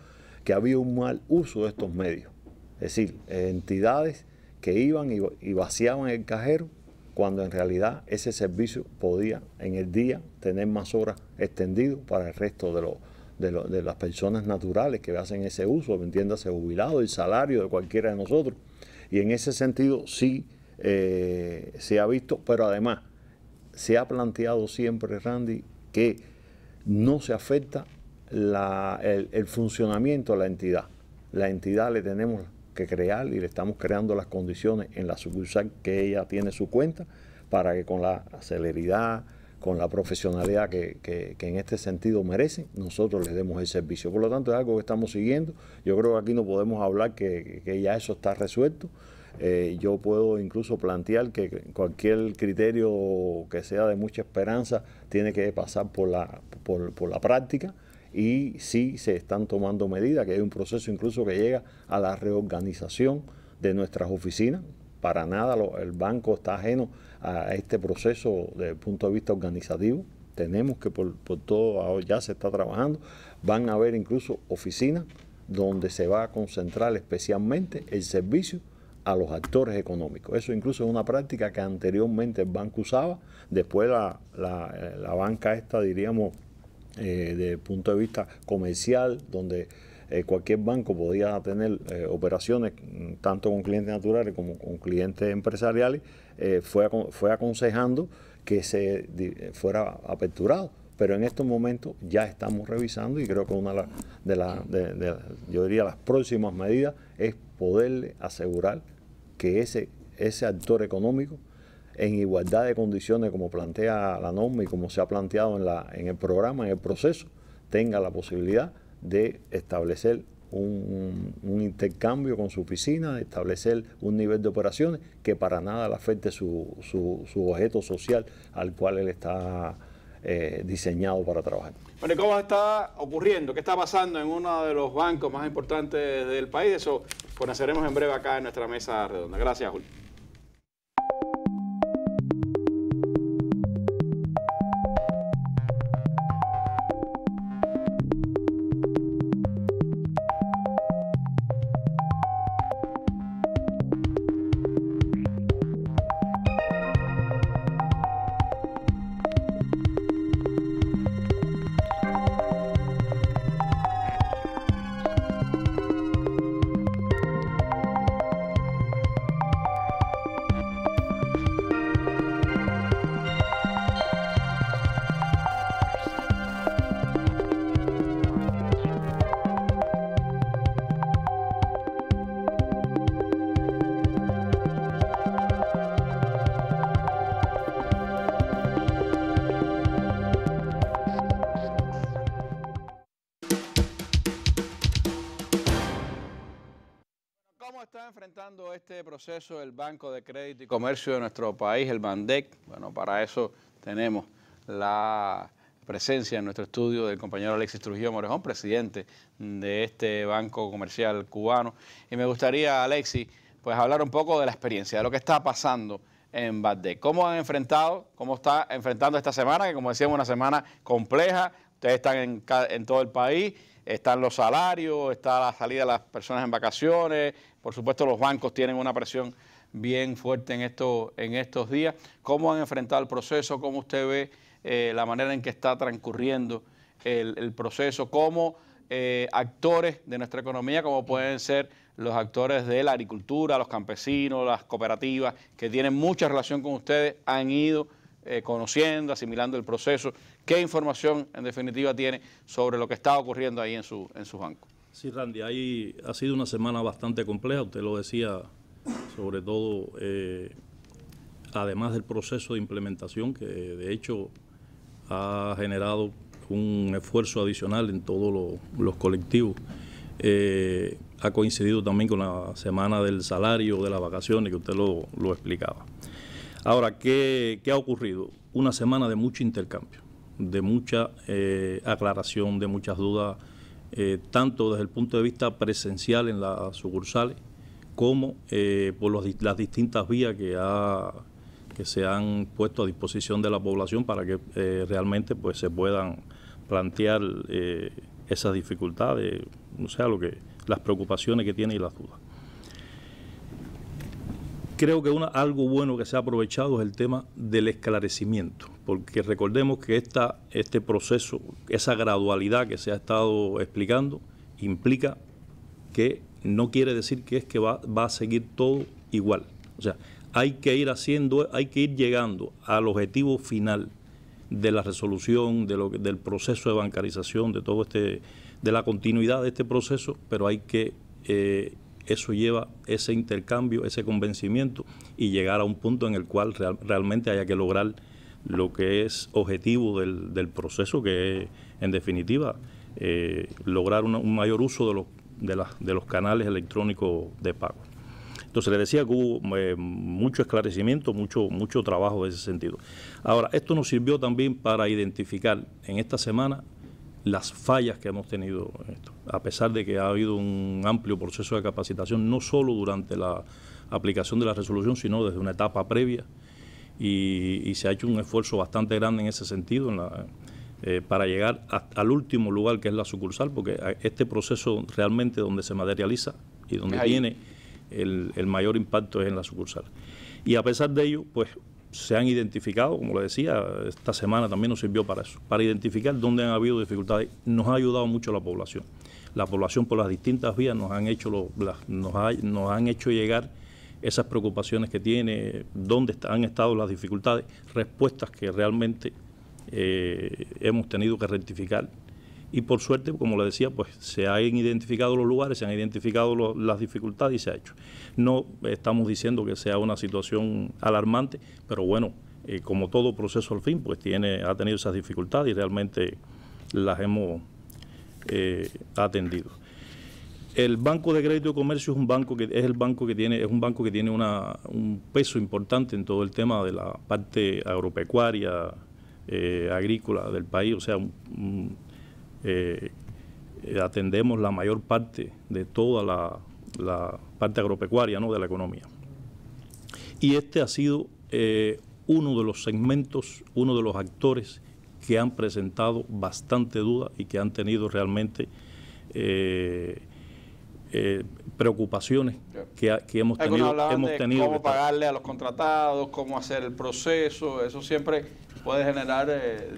que había un mal uso de estos medios, es decir, entidades que iban y vaciaban el cajero cuando en realidad ese servicio podía en el día tener más horas extendido para el resto de, de, las personas naturales que hacen ese uso, entiéndase, jubilado, el salario de cualquiera de nosotros. Y en ese sentido sí eh, se ha visto, pero además se ha planteado siempre, Randy, que no se afecta el, el funcionamiento de la entidad. La entidad le tenemos que crear y le estamos creando las condiciones en la sucursal que ella tiene su cuenta para que con la celeridad, con la profesionalidad que, en este sentido merece, nosotros les demos el servicio. Por lo tanto, es algo que estamos siguiendo. Yo creo que aquí no podemos hablar que, ya eso está resuelto. Eh, yo puedo incluso plantear que cualquier criterio que sea de mucha esperanza tiene que pasar por la, por la práctica y sí se están tomando medidas, que hay un proceso incluso que llega a la reorganización de nuestras oficinas. Para nada el banco está ajeno a este proceso desde el punto de vista organizativo. Tenemos que por, todo ya se está trabajando. Van a haber incluso oficinas donde se va a concentrar especialmente el servicio a los actores económicos. Eso incluso es una práctica que anteriormente el banco usaba, después la, la eh, banca esta, diríamos, desde eh, el punto de vista comercial, donde eh, cualquier banco podía tener eh, operaciones mm, tanto con clientes naturales como con clientes empresariales, fue, fue aconsejando que se fuera aperturado. Pero en estos momentos ya estamos revisando y creo que una de las, yo diría, las próximas medidas es poderle asegurar que ese, ese actor económico en igualdad de condiciones como plantea la norma y como se ha planteado en, la, en el programa, en el proceso, tenga la posibilidad de establecer un, intercambio con su oficina, establecer un nivel de operaciones que para nada le afecte su, su, su objeto social al cual él está eh, diseñado para trabajar. Bueno, cómo está ocurriendo? ¿Qué está pasando en uno de los bancos más importantes del país? Eso conoceremos en breve acá en nuestra mesa redonda. Gracias, Julio. proceso del Banco de Crédito y Comercio de nuestro país, el BANDEC. Bueno, para eso tenemos la presencia en nuestro estudio del compañero Alexis Trujillo Morejón, presidente de este Banco Comercial Cubano. Y me gustaría, Alexis, pues hablar un poco de la experiencia, de lo que está pasando en BANDEC. ¿Cómo han enfrentado, cómo está enfrentando esta semana, que como decíamos, una semana compleja, ustedes están en, en todo el país están los salarios, está la salida de las personas en vacaciones, por supuesto los bancos tienen una presión bien fuerte en, en estos días. ¿Cómo han enfrentado el proceso? ¿Cómo usted ve eh, la manera en que está transcurriendo el, proceso? ¿Cómo eh, actores de nuestra economía, como pueden ser los actores de la agricultura, los campesinos, las cooperativas, que tienen mucha relación con ustedes, han ido eh, conociendo, asimilando el proceso, qué información en definitiva tiene sobre lo que está ocurriendo ahí en su, en su banco. Sí, Randy, ahí ha sido una semana bastante compleja, usted lo decía, sobre todo, eh, además del proceso de implementación, que de hecho ha generado un esfuerzo adicional en todos los colectivos. Eh, ha coincidido también con la semana del salario, de las vacaciones, que usted lo, lo explicaba. Ahora, ¿qué, ha ocurrido? Una semana de mucho intercambio, de mucha eh, aclaración, de muchas dudas, eh, tanto desde el punto de vista presencial en las sucursales, como eh, por las distintas vías que, se han puesto a disposición de la población para que realmente pues, se puedan plantear esas dificultades, o sea, lo que, las preocupaciones que tiene y las dudas. Creo que una, algo bueno que se ha aprovechado es el tema del esclarecimiento, porque recordemos que esta, este proceso, esa gradualidad que se ha estado explicando, implica que no quiere decir que es que va, a seguir todo igual. O sea, hay que ir haciendo, hay que ir llegando al objetivo final de la resolución, de del proceso de bancarización, de todo este, de la continuidad de este proceso, pero hay que eh, eso lleva ese intercambio, ese convencimiento y llegar a un punto en el cual realmente haya que lograr lo que es objetivo del, proceso, que es, en definitiva, eh, lograr un mayor uso de los, de, de los canales electrónicos de pago. Entonces le decía que hubo eh, mucho esclarecimiento, mucho, mucho trabajo en ese sentido. Ahora, esto nos sirvió también para identificar en esta semana las fallas que hemos tenido esto. A pesar de que ha habido un amplio proceso de capacitación, no solo durante la aplicación de la resolución, sino desde una etapa previa, y, se ha hecho un esfuerzo bastante grande en ese sentido eh, para llegar al último lugar que es la sucursal, porque este proceso realmente donde se materializa y donde tiene el, el mayor impacto es en la sucursal. Y a pesar de ello, pues se han identificado, como le decía, esta semana también nos sirvió para eso, para identificar dónde han habido dificultades. Nos ha ayudado mucho la población. La población por las distintas vías nos han hecho, nos, han hecho llegar esas preocupaciones que tiene, dónde han estado las dificultades, respuestas que realmente eh, hemos tenido que rectificar y por suerte, como le decía, pues se han identificado los lugares, se han identificado las dificultades y se ha hecho. No estamos diciendo que sea una situación alarmante, pero bueno, eh, como todo proceso al fin, pues tiene, ha tenido esas dificultades y realmente las hemos eh, atendido. El Banco de Crédito y Comercio es un banco que es el banco que tiene es un banco que tiene una, un peso importante en todo el tema de la parte agropecuaria, eh, agrícola del país, o sea, eh, atendemos la mayor parte de toda la, parte agropecuaria ¿no? de la economía. Y este ha sido eh, uno de los segmentos, uno de los actores que han presentado bastante duda y que han tenido realmente eh, preocupaciones que, hemos tenido. hemos tenido cómo pagarle a los contratados, cómo hacer el proceso, eso siempre puede generar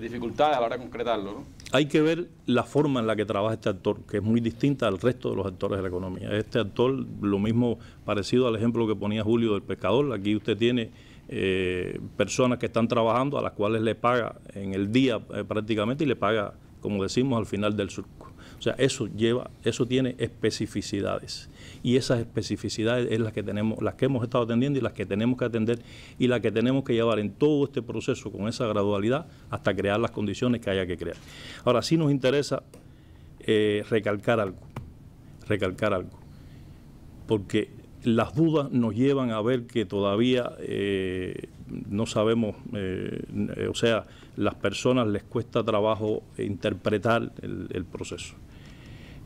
dificultades a la hora de concretarlo. ¿no? hay que ver la forma en la que trabaja este actor, que es muy distinta al resto de los actores de la economía. Este actor, lo mismo parecido al ejemplo que ponía Julio del pescador, aquí usted tiene eh, personas que están trabajando a las cuales le paga en el día eh, prácticamente y le paga, como decimos, al final del surco. O sea, eso lleva, eso tiene especificidades y esas especificidades es las que tenemos, las que hemos estado atendiendo y las que tenemos que atender y las que tenemos que llevar en todo este proceso con esa gradualidad hasta crear las condiciones que haya que crear. Ahora sí nos interesa eh, recalcar algo, recalcar algo, porque las dudas nos llevan a ver que todavía eh, no sabemos, eh, o sea, las personas les cuesta trabajo interpretar el proceso.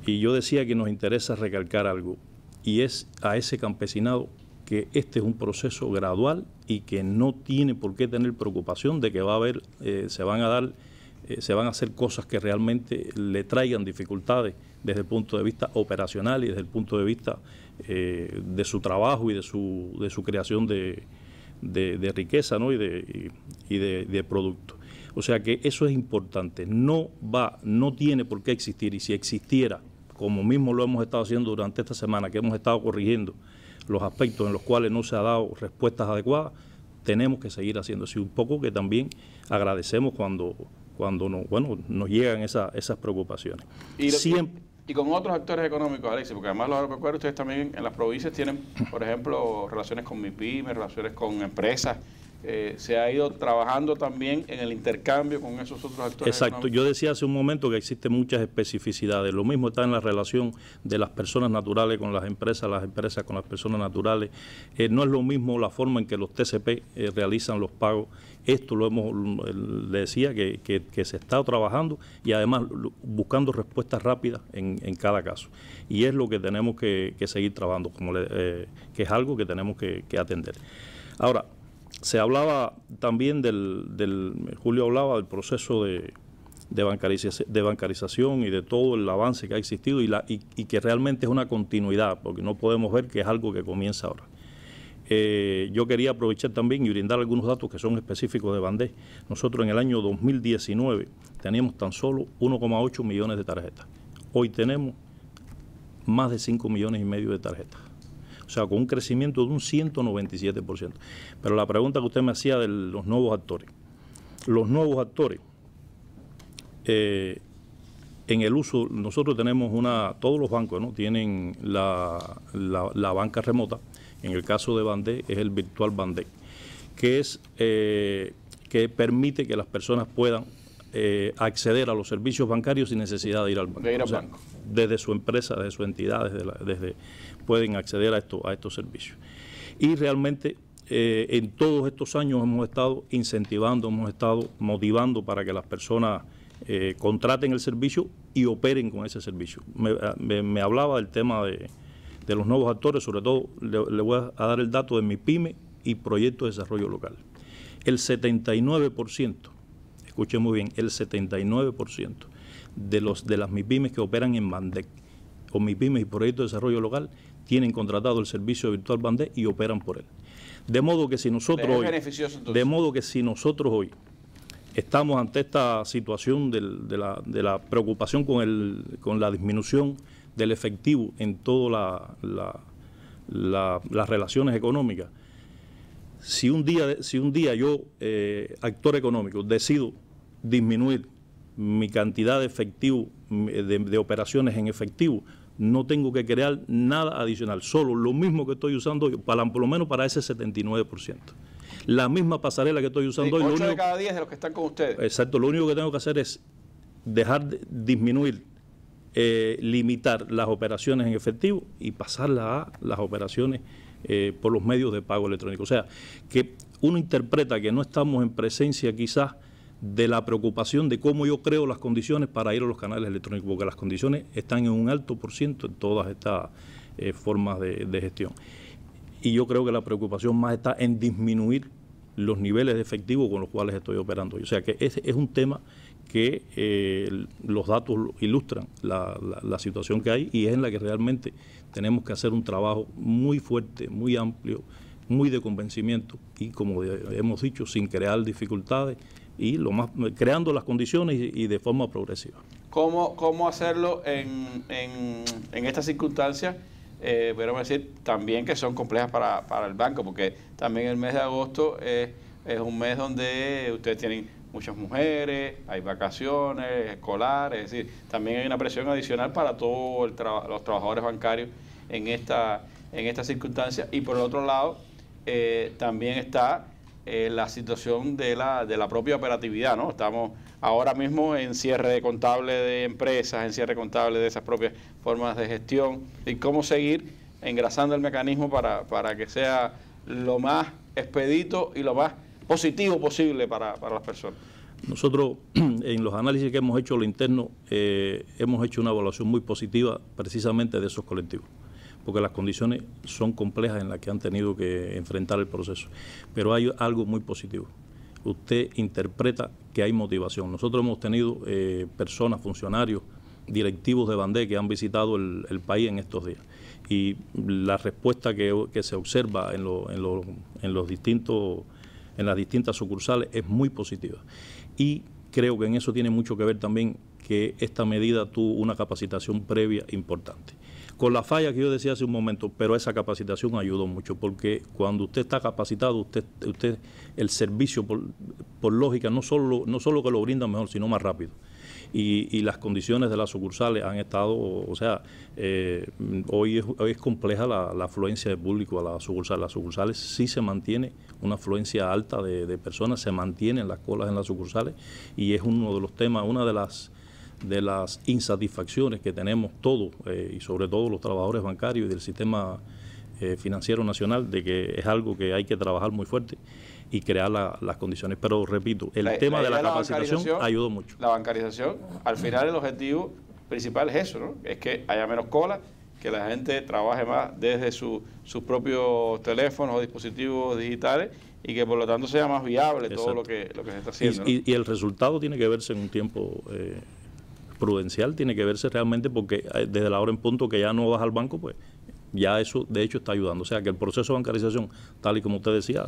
Y yo decía que nos interesa recalcar algo y es a ese campesinado que este es un proceso gradual y que no tiene por qué tener preocupación de que va a haber, eh, se van a dar, eh, se van a hacer cosas que realmente le traigan dificultades desde el punto de vista operacional y desde el punto de vista eh, de su trabajo y de su, de su creación de, riqueza ¿no? y, de, y, de, producto. O sea que eso es importante. No va, no tiene por qué existir. Y si existiera como mismo lo hemos estado haciendo durante esta semana, que hemos estado corrigiendo los aspectos en los cuales no se ha dado respuestas adecuadas, tenemos que seguir haciendo así un poco que también agradecemos cuando cuando nos, bueno, nos llegan esas preocupaciones. Y, con otros actores económicos, Alexis, porque además los recuerdo, ustedes también en las provincias tienen, por ejemplo, relaciones con MIPIME, relaciones con empresas eh, se ha ido trabajando también en el intercambio con esos otros actores. Exacto, yo decía hace un momento que existen muchas especificidades. Lo mismo está en la relación de las personas naturales con las empresas, las empresas con las personas naturales. Eh, no es lo mismo la forma en que los TCP eh, realizan los pagos. Esto lo hemos, mm, le decía que, que, se está trabajando y además buscando respuestas rápidas en, cada caso. Y es lo que tenemos que, seguir trabajando, como que es algo que tenemos que atender. Ahora, se hablaba también del, Julio hablaba del proceso de, bancarización, y de todo el avance que ha existido y, que realmente es una continuidad, porque no podemos ver que es algo que comienza ahora. Eh, yo quería aprovechar también y brindar algunos datos que son específicos de Bandés. Nosotros en el año 2019 teníamos tan solo 1,8 millones de tarjetas. Hoy tenemos más de 5 millones y medio de tarjetas o sea, con un crecimiento de un 197%. Pero la pregunta que usted me hacía de los nuevos actores, los nuevos actores, eh, en el uso, nosotros tenemos una, todos los bancos ¿no? tienen la, banca remota, en el caso de Bandé es el virtual Bandé, que es eh, que permite que las personas puedan eh, acceder a los servicios bancarios sin necesidad de ir al banco. De ir al banco. desde su empresa, desde su entidad, desde pueden acceder a, esto, a estos servicios. Y realmente eh, en todos estos años hemos estado incentivando, hemos estado motivando para que las personas eh, contraten el servicio y operen con ese servicio. Me, ah, hablaba del tema de, los nuevos actores, sobre todo le, voy a, dar el dato de mi pyme y Proyecto de desarrollo local. El 79%, escuchen muy bien, el 79% de, los, de las MIPIMES que operan en Mandec o MIPYME y Proyecto de desarrollo local tienen contratado el servicio virtual Bandé e y operan por él. De modo que si nosotros hoy, de modo que si nosotros hoy estamos ante esta situación de, la, preocupación con, la disminución del efectivo en todas las relaciones económicas, si un día, si un día yo, eh, actor económico, decido disminuir mi cantidad de efectivo, de, operaciones en efectivo, no tengo que crear nada adicional, solo lo mismo que estoy usando para, por lo menos para ese 79%. La misma pasarela que estoy usando hoy. de cada 10 de los que están con ustedes. Exacto, lo único que tengo que hacer es dejar de disminuir, eh, limitar las operaciones en efectivo y pasarlas a las operaciones eh, por los medios de pago electrónico. O sea, que uno interpreta que no estamos en presencia quizás de la preocupación de cómo yo creo las condiciones para ir a los canales electrónicos, porque las condiciones están en un alto por ciento en todas estas eh, formas de, gestión. Y yo creo que la preocupación más está en disminuir los niveles de efectivo con los cuales estoy operando. O sea que ese es un tema que eh, los datos ilustran la, situación que hay y es en la que realmente tenemos que hacer un trabajo muy fuerte, muy amplio, muy de convencimiento y como hemos dicho, sin crear dificultades y lo más, creando las condiciones y, de forma progresiva. ¿Cómo, cómo hacerlo en, en, estas circunstancias? Eh, decir también que son complejas para, el banco, porque también el mes de agosto es, un mes donde ustedes tienen muchas mujeres, hay vacaciones, escolares, es decir, también hay una presión adicional para todos los trabajadores bancarios en esta, en circunstancia. Y por el otro lado, eh, también está eh, la situación de la, de la propia operatividad, ¿no? Estamos ahora mismo en cierre contable de empresas, en cierre contable de esas propias formas de gestión y cómo seguir engrasando el mecanismo para, que sea lo más expedito y lo más positivo posible para, las personas. Nosotros, en los análisis que hemos hecho lo interno, eh, hemos hecho una evaluación muy positiva precisamente de esos colectivos porque las condiciones son complejas en las que han tenido que enfrentar el proceso. Pero hay algo muy positivo. Usted interpreta que hay motivación. Nosotros hemos tenido eh, personas, funcionarios, directivos de Bandé que han visitado el, país en estos días. Y la respuesta que, se observa en, los distintos, en las distintas sucursales es muy positiva. Y creo que en eso tiene mucho que ver también que esta medida tuvo una capacitación previa importante con la falla que yo decía hace un momento, pero esa capacitación ayudó mucho, porque cuando usted está capacitado, usted, usted el servicio, por, lógica, no solo, no solo que lo brinda mejor, sino más rápido. Y, y, las condiciones de las sucursales han estado, o sea, eh, hoy, es, hoy es compleja la, afluencia de público a las sucursales. Las sucursales sí se mantiene una afluencia alta de, de personas, se mantienen las colas en las sucursales y es uno de los temas, una de las de las insatisfacciones que tenemos todos, eh, y sobre todo los trabajadores bancarios y del sistema eh, financiero nacional, de que es algo que hay que trabajar muy fuerte y crear las condiciones. Pero repito, el tema de la capacitación ayudó mucho. La bancarización, al final el objetivo principal es eso, es que haya menos cola, que la gente trabaje más desde su, sus propios teléfonos o dispositivos digitales y que por lo tanto sea más viable todo lo que, se está haciendo. Y, el resultado tiene que verse en un tiempo eh, prudencial tiene que verse realmente porque eh, desde la hora en punto que ya no vas al banco, pues ya eso de hecho está ayudando. O sea que el proceso de bancarización, tal y como usted decía,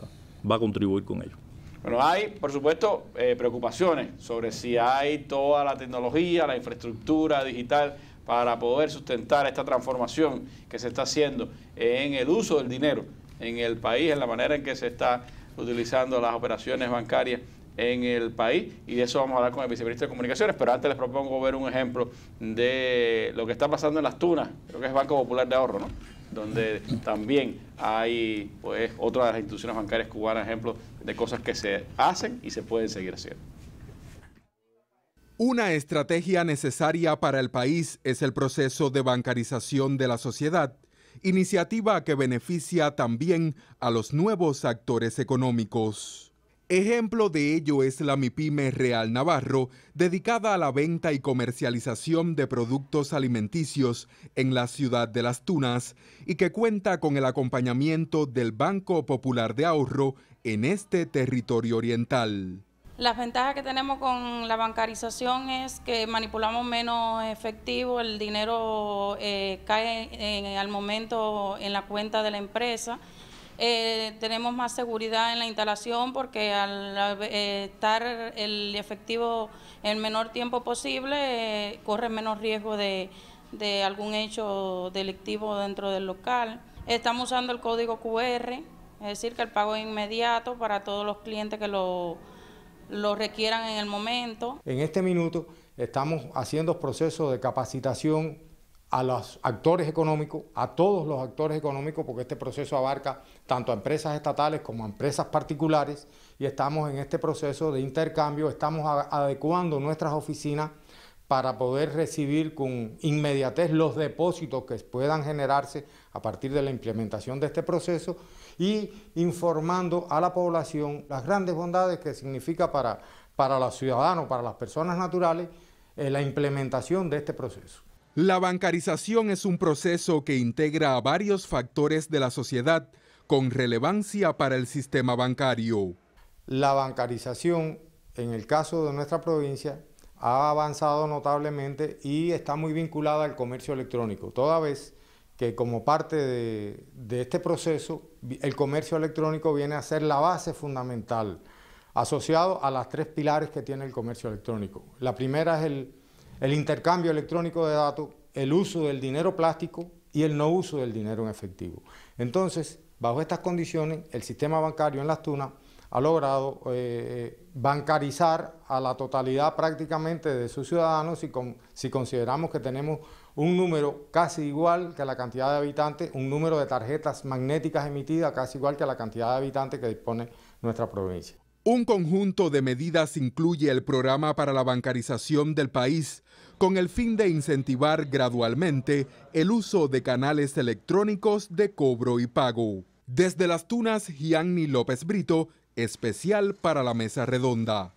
va a contribuir con ello. Bueno, hay, por supuesto, eh, preocupaciones sobre si hay toda la tecnología, la infraestructura digital para poder sustentar esta transformación que se está haciendo en el uso del dinero en el país, en la manera en que se está utilizando las operaciones bancarias en el país y de eso vamos a hablar con el vicepresidente de Comunicaciones, pero antes les propongo ver un ejemplo de lo que está pasando en las tunas, creo que es Banco Popular de Ahorro, ¿no? donde también hay pues otra instituciones bancarias cubanas, ejemplo de cosas que se hacen y se pueden seguir haciendo. Una estrategia necesaria para el país es el proceso de bancarización de la sociedad, iniciativa que beneficia también a los nuevos actores económicos. Ejemplo de ello es la MIPYME Real Navarro, dedicada a la venta y comercialización de productos alimenticios en la ciudad de Las Tunas y que cuenta con el acompañamiento del Banco Popular de Ahorro en este territorio oriental. Las ventajas que tenemos con la bancarización es que manipulamos menos efectivo, el dinero eh, cae eh, al momento en la cuenta de la empresa eh, tenemos más seguridad en la instalación porque al eh, estar el efectivo en menor tiempo posible, eh, corre menos riesgo de, algún hecho delictivo dentro del local. Estamos usando el código QR, es decir, que el pago es inmediato para todos los clientes que lo, lo requieran en el momento. En este minuto estamos haciendo procesos de capacitación a los actores económicos, a todos los actores económicos, porque este proceso abarca tanto a empresas estatales como a empresas particulares, y estamos en este proceso de intercambio, estamos adecuando nuestras oficinas para poder recibir con inmediatez los depósitos que puedan generarse a partir de la implementación de este proceso y informando a la población las grandes bondades que significa para, para los ciudadanos, para las personas naturales, eh, la implementación de este proceso. La bancarización es un proceso que integra a varios factores de la sociedad con relevancia para el sistema bancario. La bancarización, en el caso de nuestra provincia, ha avanzado notablemente y está muy vinculada al comercio electrónico, toda vez que como parte de, este proceso el comercio electrónico viene a ser la base fundamental asociado a las tres pilares que tiene el comercio electrónico. La primera es el el intercambio electrónico de datos, el uso del dinero plástico y el no uso del dinero en efectivo. Entonces, bajo estas condiciones, el sistema bancario en las Tunas ha logrado eh, bancarizar a la totalidad prácticamente de sus ciudadanos si consideramos que tenemos un número casi igual que la cantidad de habitantes, un número de tarjetas magnéticas emitidas casi igual que la cantidad de habitantes que dispone nuestra provincia. Un conjunto de medidas incluye el programa para la bancarización del país con el fin de incentivar gradualmente el uso de canales electrónicos de cobro y pago. Desde las Tunas, Gianni López Brito, especial para la mesa redonda.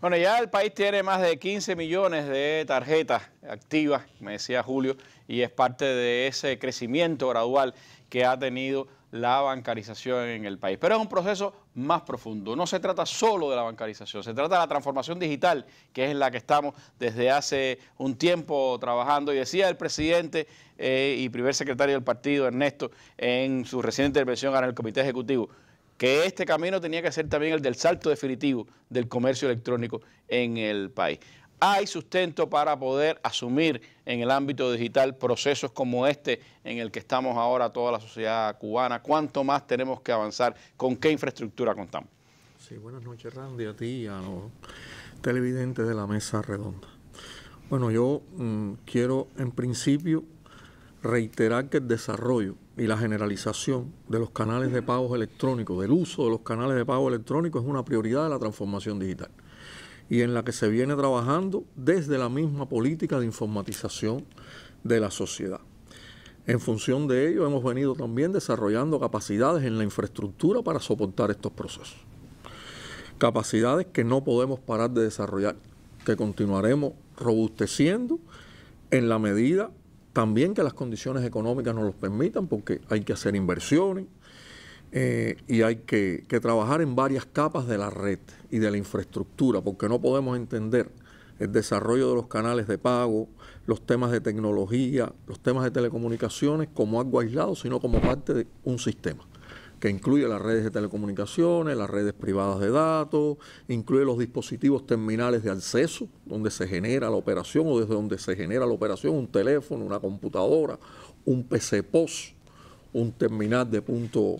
Bueno, ya el país tiene más de 15 millones de tarjetas activas, me decía Julio, y es parte de ese crecimiento gradual que ha tenido la bancarización en el país. Pero es un proceso más profundo. No se trata solo de la bancarización, se trata de la transformación digital, que es en la que estamos desde hace un tiempo trabajando. Y decía el presidente eh, y primer secretario del partido, Ernesto, en su reciente intervención en el Comité Ejecutivo, que este camino tenía que ser también el del salto definitivo del comercio electrónico en el país. Hay sustento para poder asumir en el ámbito digital procesos como este en el que estamos ahora toda la sociedad cubana. ¿Cuánto más tenemos que avanzar? ¿Con qué infraestructura contamos? Sí, buenas noches Randy, a ti y a los televidentes de la mesa redonda. Bueno, yo mm, quiero en principio reiterar que el desarrollo y la generalización de los canales de pagos electrónicos, del uso de los canales de pago electrónicos es una prioridad de la transformación digital y en la que se viene trabajando desde la misma política de informatización de la sociedad. En función de ello hemos venido también desarrollando capacidades en la infraestructura para soportar estos procesos. Capacidades que no podemos parar de desarrollar, que continuaremos robusteciendo en la medida también que las condiciones económicas nos los permitan porque hay que hacer inversiones eh, y hay que, que trabajar en varias capas de la red y de la infraestructura porque no podemos entender el desarrollo de los canales de pago, los temas de tecnología, los temas de telecomunicaciones como algo aislado, sino como parte de un sistema que incluye las redes de telecomunicaciones, las redes privadas de datos, incluye los dispositivos terminales de acceso, donde se genera la operación o desde donde se genera la operación, un teléfono, una computadora, un PC POS, un terminal de punto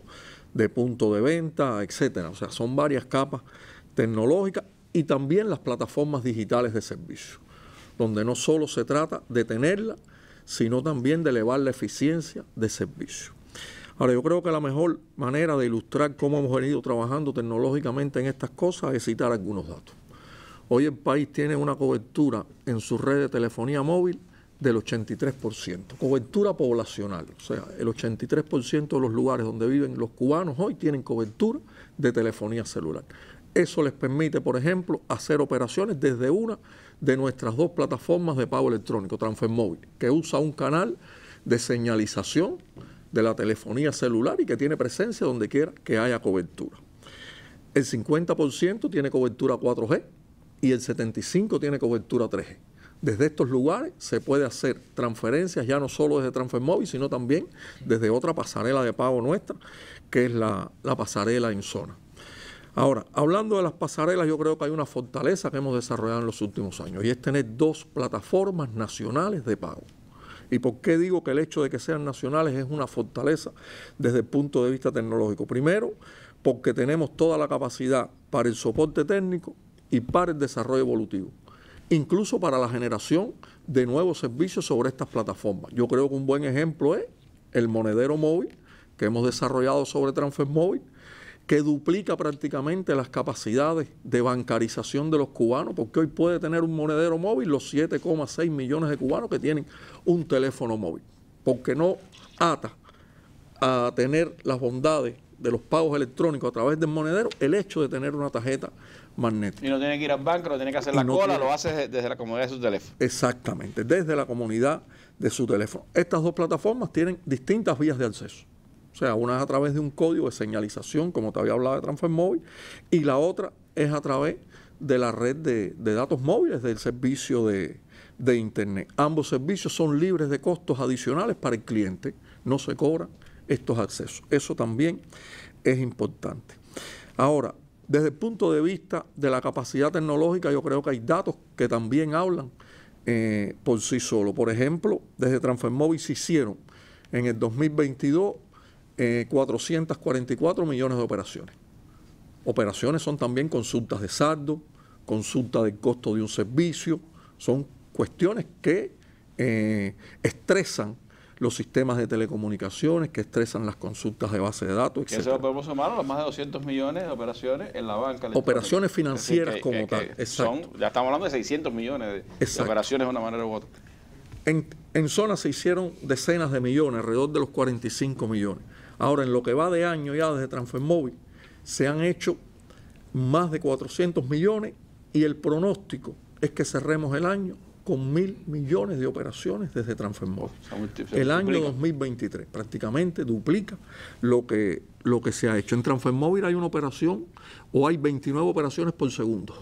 de punto de venta, etcétera. O sea, son varias capas tecnológicas y también las plataformas digitales de servicio, donde no solo se trata de tenerla, sino también de elevar la eficiencia de servicio. Ahora, yo creo que la mejor manera de ilustrar cómo hemos venido trabajando tecnológicamente en estas cosas es citar algunos datos. Hoy el país tiene una cobertura en su red de telefonía móvil del 83%, cobertura poblacional, o sea, el 83% de los lugares donde viven los cubanos hoy tienen cobertura de telefonía celular. Eso les permite, por ejemplo, hacer operaciones desde una de nuestras dos plataformas de pago electrónico, Transfermóvil, que usa un canal de señalización de la telefonía celular y que tiene presencia donde quiera que haya cobertura. El 50% tiene cobertura 4G y el 75% tiene cobertura 3G. Desde estos lugares se puede hacer transferencias ya no solo desde TransferMóvil, sino también desde otra pasarela de pago nuestra, que es la, la pasarela en zona. Ahora, hablando de las pasarelas, yo creo que hay una fortaleza que hemos desarrollado en los últimos años y es tener dos plataformas nacionales de pago. ¿Y por qué digo que el hecho de que sean nacionales es una fortaleza desde el punto de vista tecnológico? Primero, porque tenemos toda la capacidad para el soporte técnico y para el desarrollo evolutivo, incluso para la generación de nuevos servicios sobre estas plataformas. Yo creo que un buen ejemplo es el monedero móvil que hemos desarrollado sobre Transfer Móvil, que duplica prácticamente las capacidades de bancarización de los cubanos, porque hoy puede tener un monedero móvil los 7,6 millones de cubanos que tienen un teléfono móvil, porque no ata a tener las bondades de los pagos electrónicos a través del monedero el hecho de tener una tarjeta magnética. Y no tiene que ir al banco, no tiene que hacer la cola, lo hace desde la comunidad de su teléfono. Exactamente, desde la comunidad de su teléfono. Estas dos plataformas tienen distintas vías de acceso. O sea, una es a través de un código de señalización, como te había hablado de Transfer y la otra es a través de la red de, datos móviles del servicio de, Internet. Ambos servicios son libres de costos adicionales para el cliente, no se cobran estos accesos. Eso también es importante. Ahora, desde el punto de vista de la capacidad tecnológica, yo creo que hay datos que también hablan eh, por sí solos. Por ejemplo, desde Transfermóvil se hicieron en el 2022 444 eh, millones de operaciones. Operaciones son también consultas de saldo, consulta del costo de un servicio, son cuestiones que eh, estresan los sistemas de telecomunicaciones, que estresan las consultas de base de datos, etc. Eso podemos sumar a los más de 200 millones de operaciones en la banca. Operaciones financieras como tal. ya estamos hablando de 600 millones de, operaciones de una manera u otra. En, en zona se hicieron decenas de millones, alrededor de los 45 millones. Ahora, en lo que va de año ya desde Transfermóvil, se han hecho más de 400 millones y el pronóstico es que cerremos el año con mil millones de operaciones desde Transfermóvil. el año 2023 prácticamente duplica lo que, lo que se ha hecho. En Transfermóvil hay una operación o hay 29 operaciones por segundo.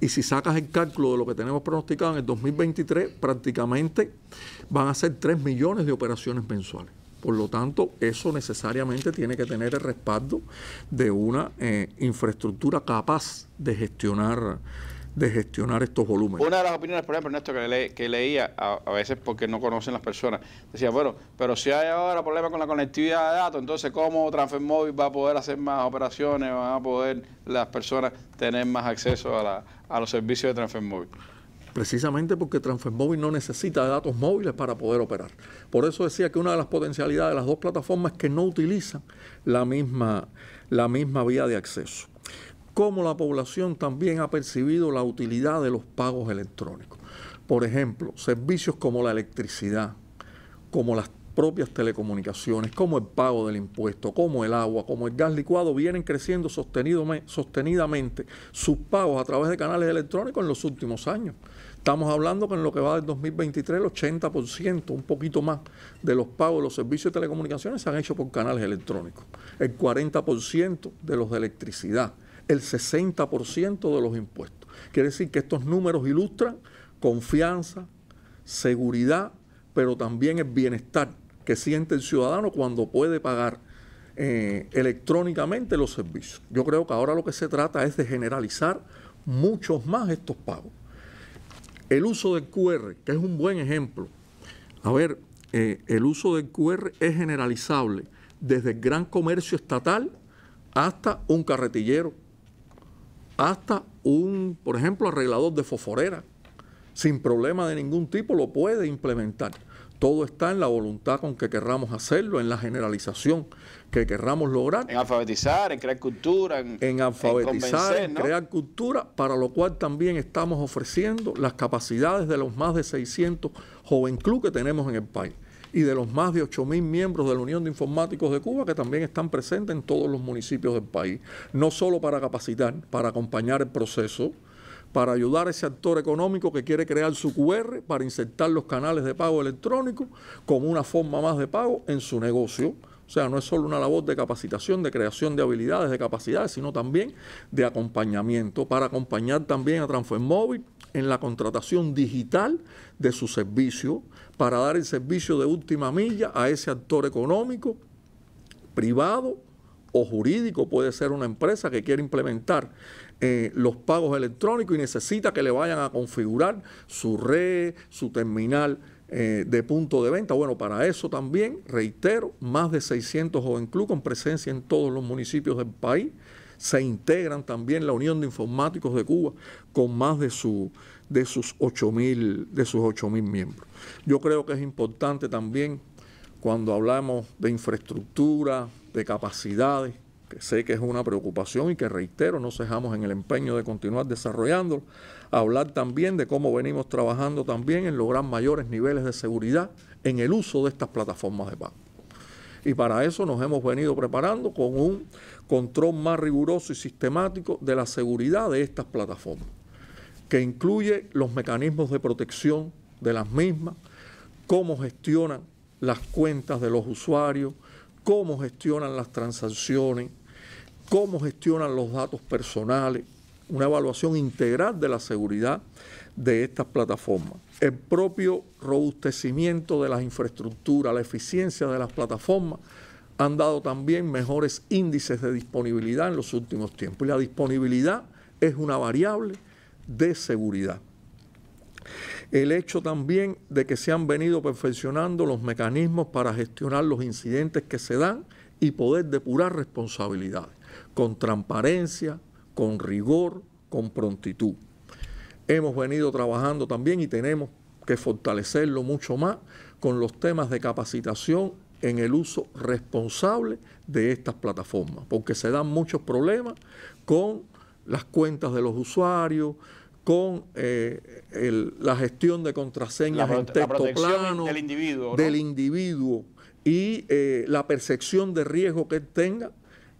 Y si sacas el cálculo de lo que tenemos pronosticado en el 2023, prácticamente van a ser 3 millones de operaciones mensuales. Por lo tanto, eso necesariamente tiene que tener el respaldo de una eh, infraestructura capaz de gestionar de gestionar estos volúmenes. Una de las opiniones, por ejemplo, Ernesto, que, que leía, a, veces porque no conocen las personas, decía, bueno, pero si hay ahora problemas con la conectividad de datos, entonces ¿cómo transfermóvil va a poder hacer más operaciones, van a poder las personas tener más acceso a, a los servicios de Transfermóvil precisamente porque Transfermóvil no necesita de datos móviles para poder operar. Por eso decía que una de las potencialidades de las dos plataformas es que no utilizan la misma, la misma vía de acceso. Como la población también ha percibido la utilidad de los pagos electrónicos. Por ejemplo, servicios como la electricidad, como las propias telecomunicaciones, como el pago del impuesto, como el agua, como el gas licuado, vienen creciendo sostenidamente sus pagos a través de canales electrónicos en los últimos años. Estamos hablando que en lo que va del 2023 el 80%, un poquito más, de los pagos de los servicios de telecomunicaciones se han hecho por canales electrónicos. El 40% de los de electricidad. El 60% de los impuestos. Quiere decir que estos números ilustran confianza, seguridad, pero también el bienestar que siente el ciudadano cuando puede pagar eh, electrónicamente los servicios. Yo creo que ahora lo que se trata es de generalizar muchos más estos pagos. El uso del QR, que es un buen ejemplo. A ver, eh, el uso del QR es generalizable desde el gran comercio estatal hasta un carretillero, hasta un, por ejemplo, arreglador de foforera, Sin problema de ningún tipo lo puede implementar. Todo está en la voluntad con que querramos hacerlo, en la generalización que querramos lograr. En alfabetizar, en crear cultura. En, alfabetizar, en, crear cultura, para lo cual también estamos ofreciendo las capacidades de los más de 600 Joven Club que tenemos en el país y de los más de 8.000 miembros de la Unión de Informáticos de Cuba que también están presentes en todos los municipios del país, no solo para capacitar, para acompañar el proceso, para ayudar a ese actor económico que quiere crear su QR para insertar los canales de pago electrónico como una forma más de pago en su negocio. O sea, no es solo una labor de capacitación, de creación de habilidades, de capacidades, sino también de acompañamiento, para acompañar también a Transfermóvil en la contratación digital de su servicio, para dar el servicio de última milla a ese actor económico, privado o jurídico, puede ser una empresa que quiere implementar eh, los pagos electrónicos y necesita que le vayan a configurar su red, su terminal eh, de punto de venta. Bueno, para eso también, reitero, más de 600 Joven Club con presencia en todos los municipios del país. Se integran también la Unión de Informáticos de Cuba con más de, su, de sus de sus 8.000 miembros. Yo creo que es importante también cuando hablamos de infraestructura, de capacidades, sé que es una preocupación y que reitero, no cejamos en el empeño de continuar desarrollándolo, hablar también de cómo venimos trabajando también en lograr mayores niveles de seguridad en el uso de estas plataformas de pago. Y para eso nos hemos venido preparando con un control más riguroso y sistemático de la seguridad de estas plataformas, que incluye los mecanismos de protección de las mismas, cómo gestionan las cuentas de los usuarios, cómo gestionan las transacciones, cómo gestionan los datos personales, una evaluación integral de la seguridad de estas plataformas. El propio robustecimiento de las infraestructuras, la eficiencia de las plataformas han dado también mejores índices de disponibilidad en los últimos tiempos. Y la disponibilidad es una variable de seguridad. El hecho también de que se han venido perfeccionando los mecanismos para gestionar los incidentes que se dan y poder depurar responsabilidades con transparencia, con rigor, con prontitud. Hemos venido trabajando también y tenemos que fortalecerlo mucho más con los temas de capacitación en el uso responsable de estas plataformas, porque se dan muchos problemas con las cuentas de los usuarios, con eh, la gestión de contraseñas en texto plano del individuo, del individuo y eh, la percepción de riesgo que él tenga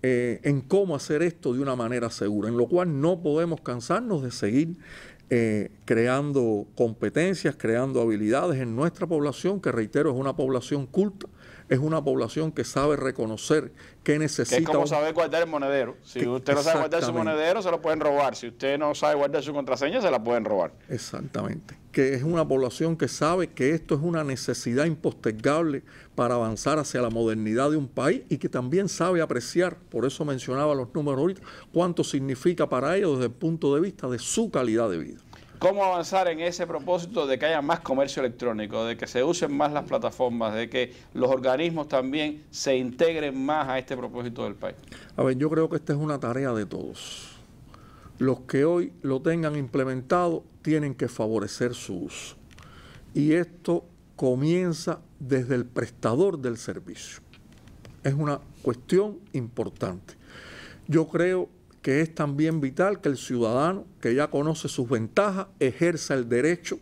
eh, en cómo hacer esto de una manera segura, en lo cual no podemos cansarnos de seguir eh, creando competencias, creando habilidades en nuestra población, que reitero, es una población culta, es una población que sabe reconocer que necesita. Que es como saber guardar el monedero. Si usted no sabe guardar su monedero, se lo pueden robar. Si usted no sabe guardar su contraseña, se la pueden robar. Exactamente que es una población que sabe que esto es una necesidad impostergable para avanzar hacia la modernidad de un país y que también sabe apreciar, por eso mencionaba los números ahorita, cuánto significa para ellos desde el punto de vista de su calidad de vida. ¿Cómo avanzar en ese propósito de que haya más comercio electrónico, de que se usen más las plataformas, de que los organismos también se integren más a este propósito del país? A ver, yo creo que esta es una tarea de todos los que hoy lo tengan implementado tienen que favorecer su uso. Y esto comienza desde el prestador del servicio. Es una cuestión importante. Yo creo que es también vital que el ciudadano, que ya conoce sus ventajas, ejerza el derecho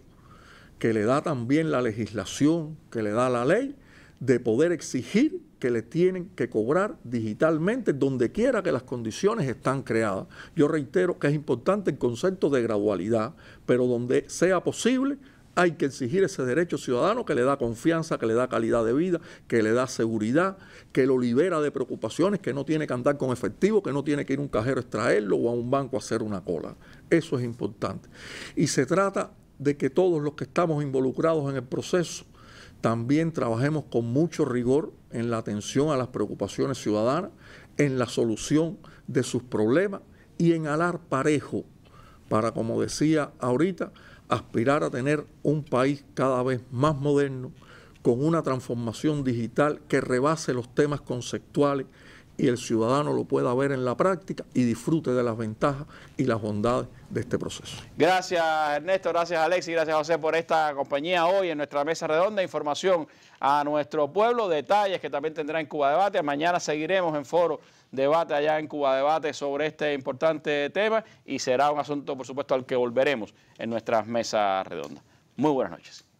que le da también la legislación, que le da la ley, de poder exigir que le tienen que cobrar digitalmente donde quiera que las condiciones están creadas. Yo reitero que es importante el concepto de gradualidad, pero donde sea posible hay que exigir ese derecho ciudadano que le da confianza, que le da calidad de vida, que le da seguridad, que lo libera de preocupaciones, que no tiene que andar con efectivo, que no tiene que ir a un cajero a extraerlo o a un banco a hacer una cola. Eso es importante. Y se trata de que todos los que estamos involucrados en el proceso también trabajemos con mucho rigor en la atención a las preocupaciones ciudadanas, en la solución de sus problemas y en alar parejo para, como decía ahorita, aspirar a tener un país cada vez más moderno, con una transformación digital que rebase los temas conceptuales, y el ciudadano lo pueda ver en la práctica y disfrute de las ventajas y las bondades de este proceso. Gracias Ernesto, gracias y gracias José por esta compañía hoy en nuestra mesa redonda. Información a nuestro pueblo, detalles que también tendrá en Cuba Debate. Mañana seguiremos en foro debate allá en Cuba Debate sobre este importante tema y será un asunto, por supuesto, al que volveremos en nuestras mesas redondas. Muy buenas noches.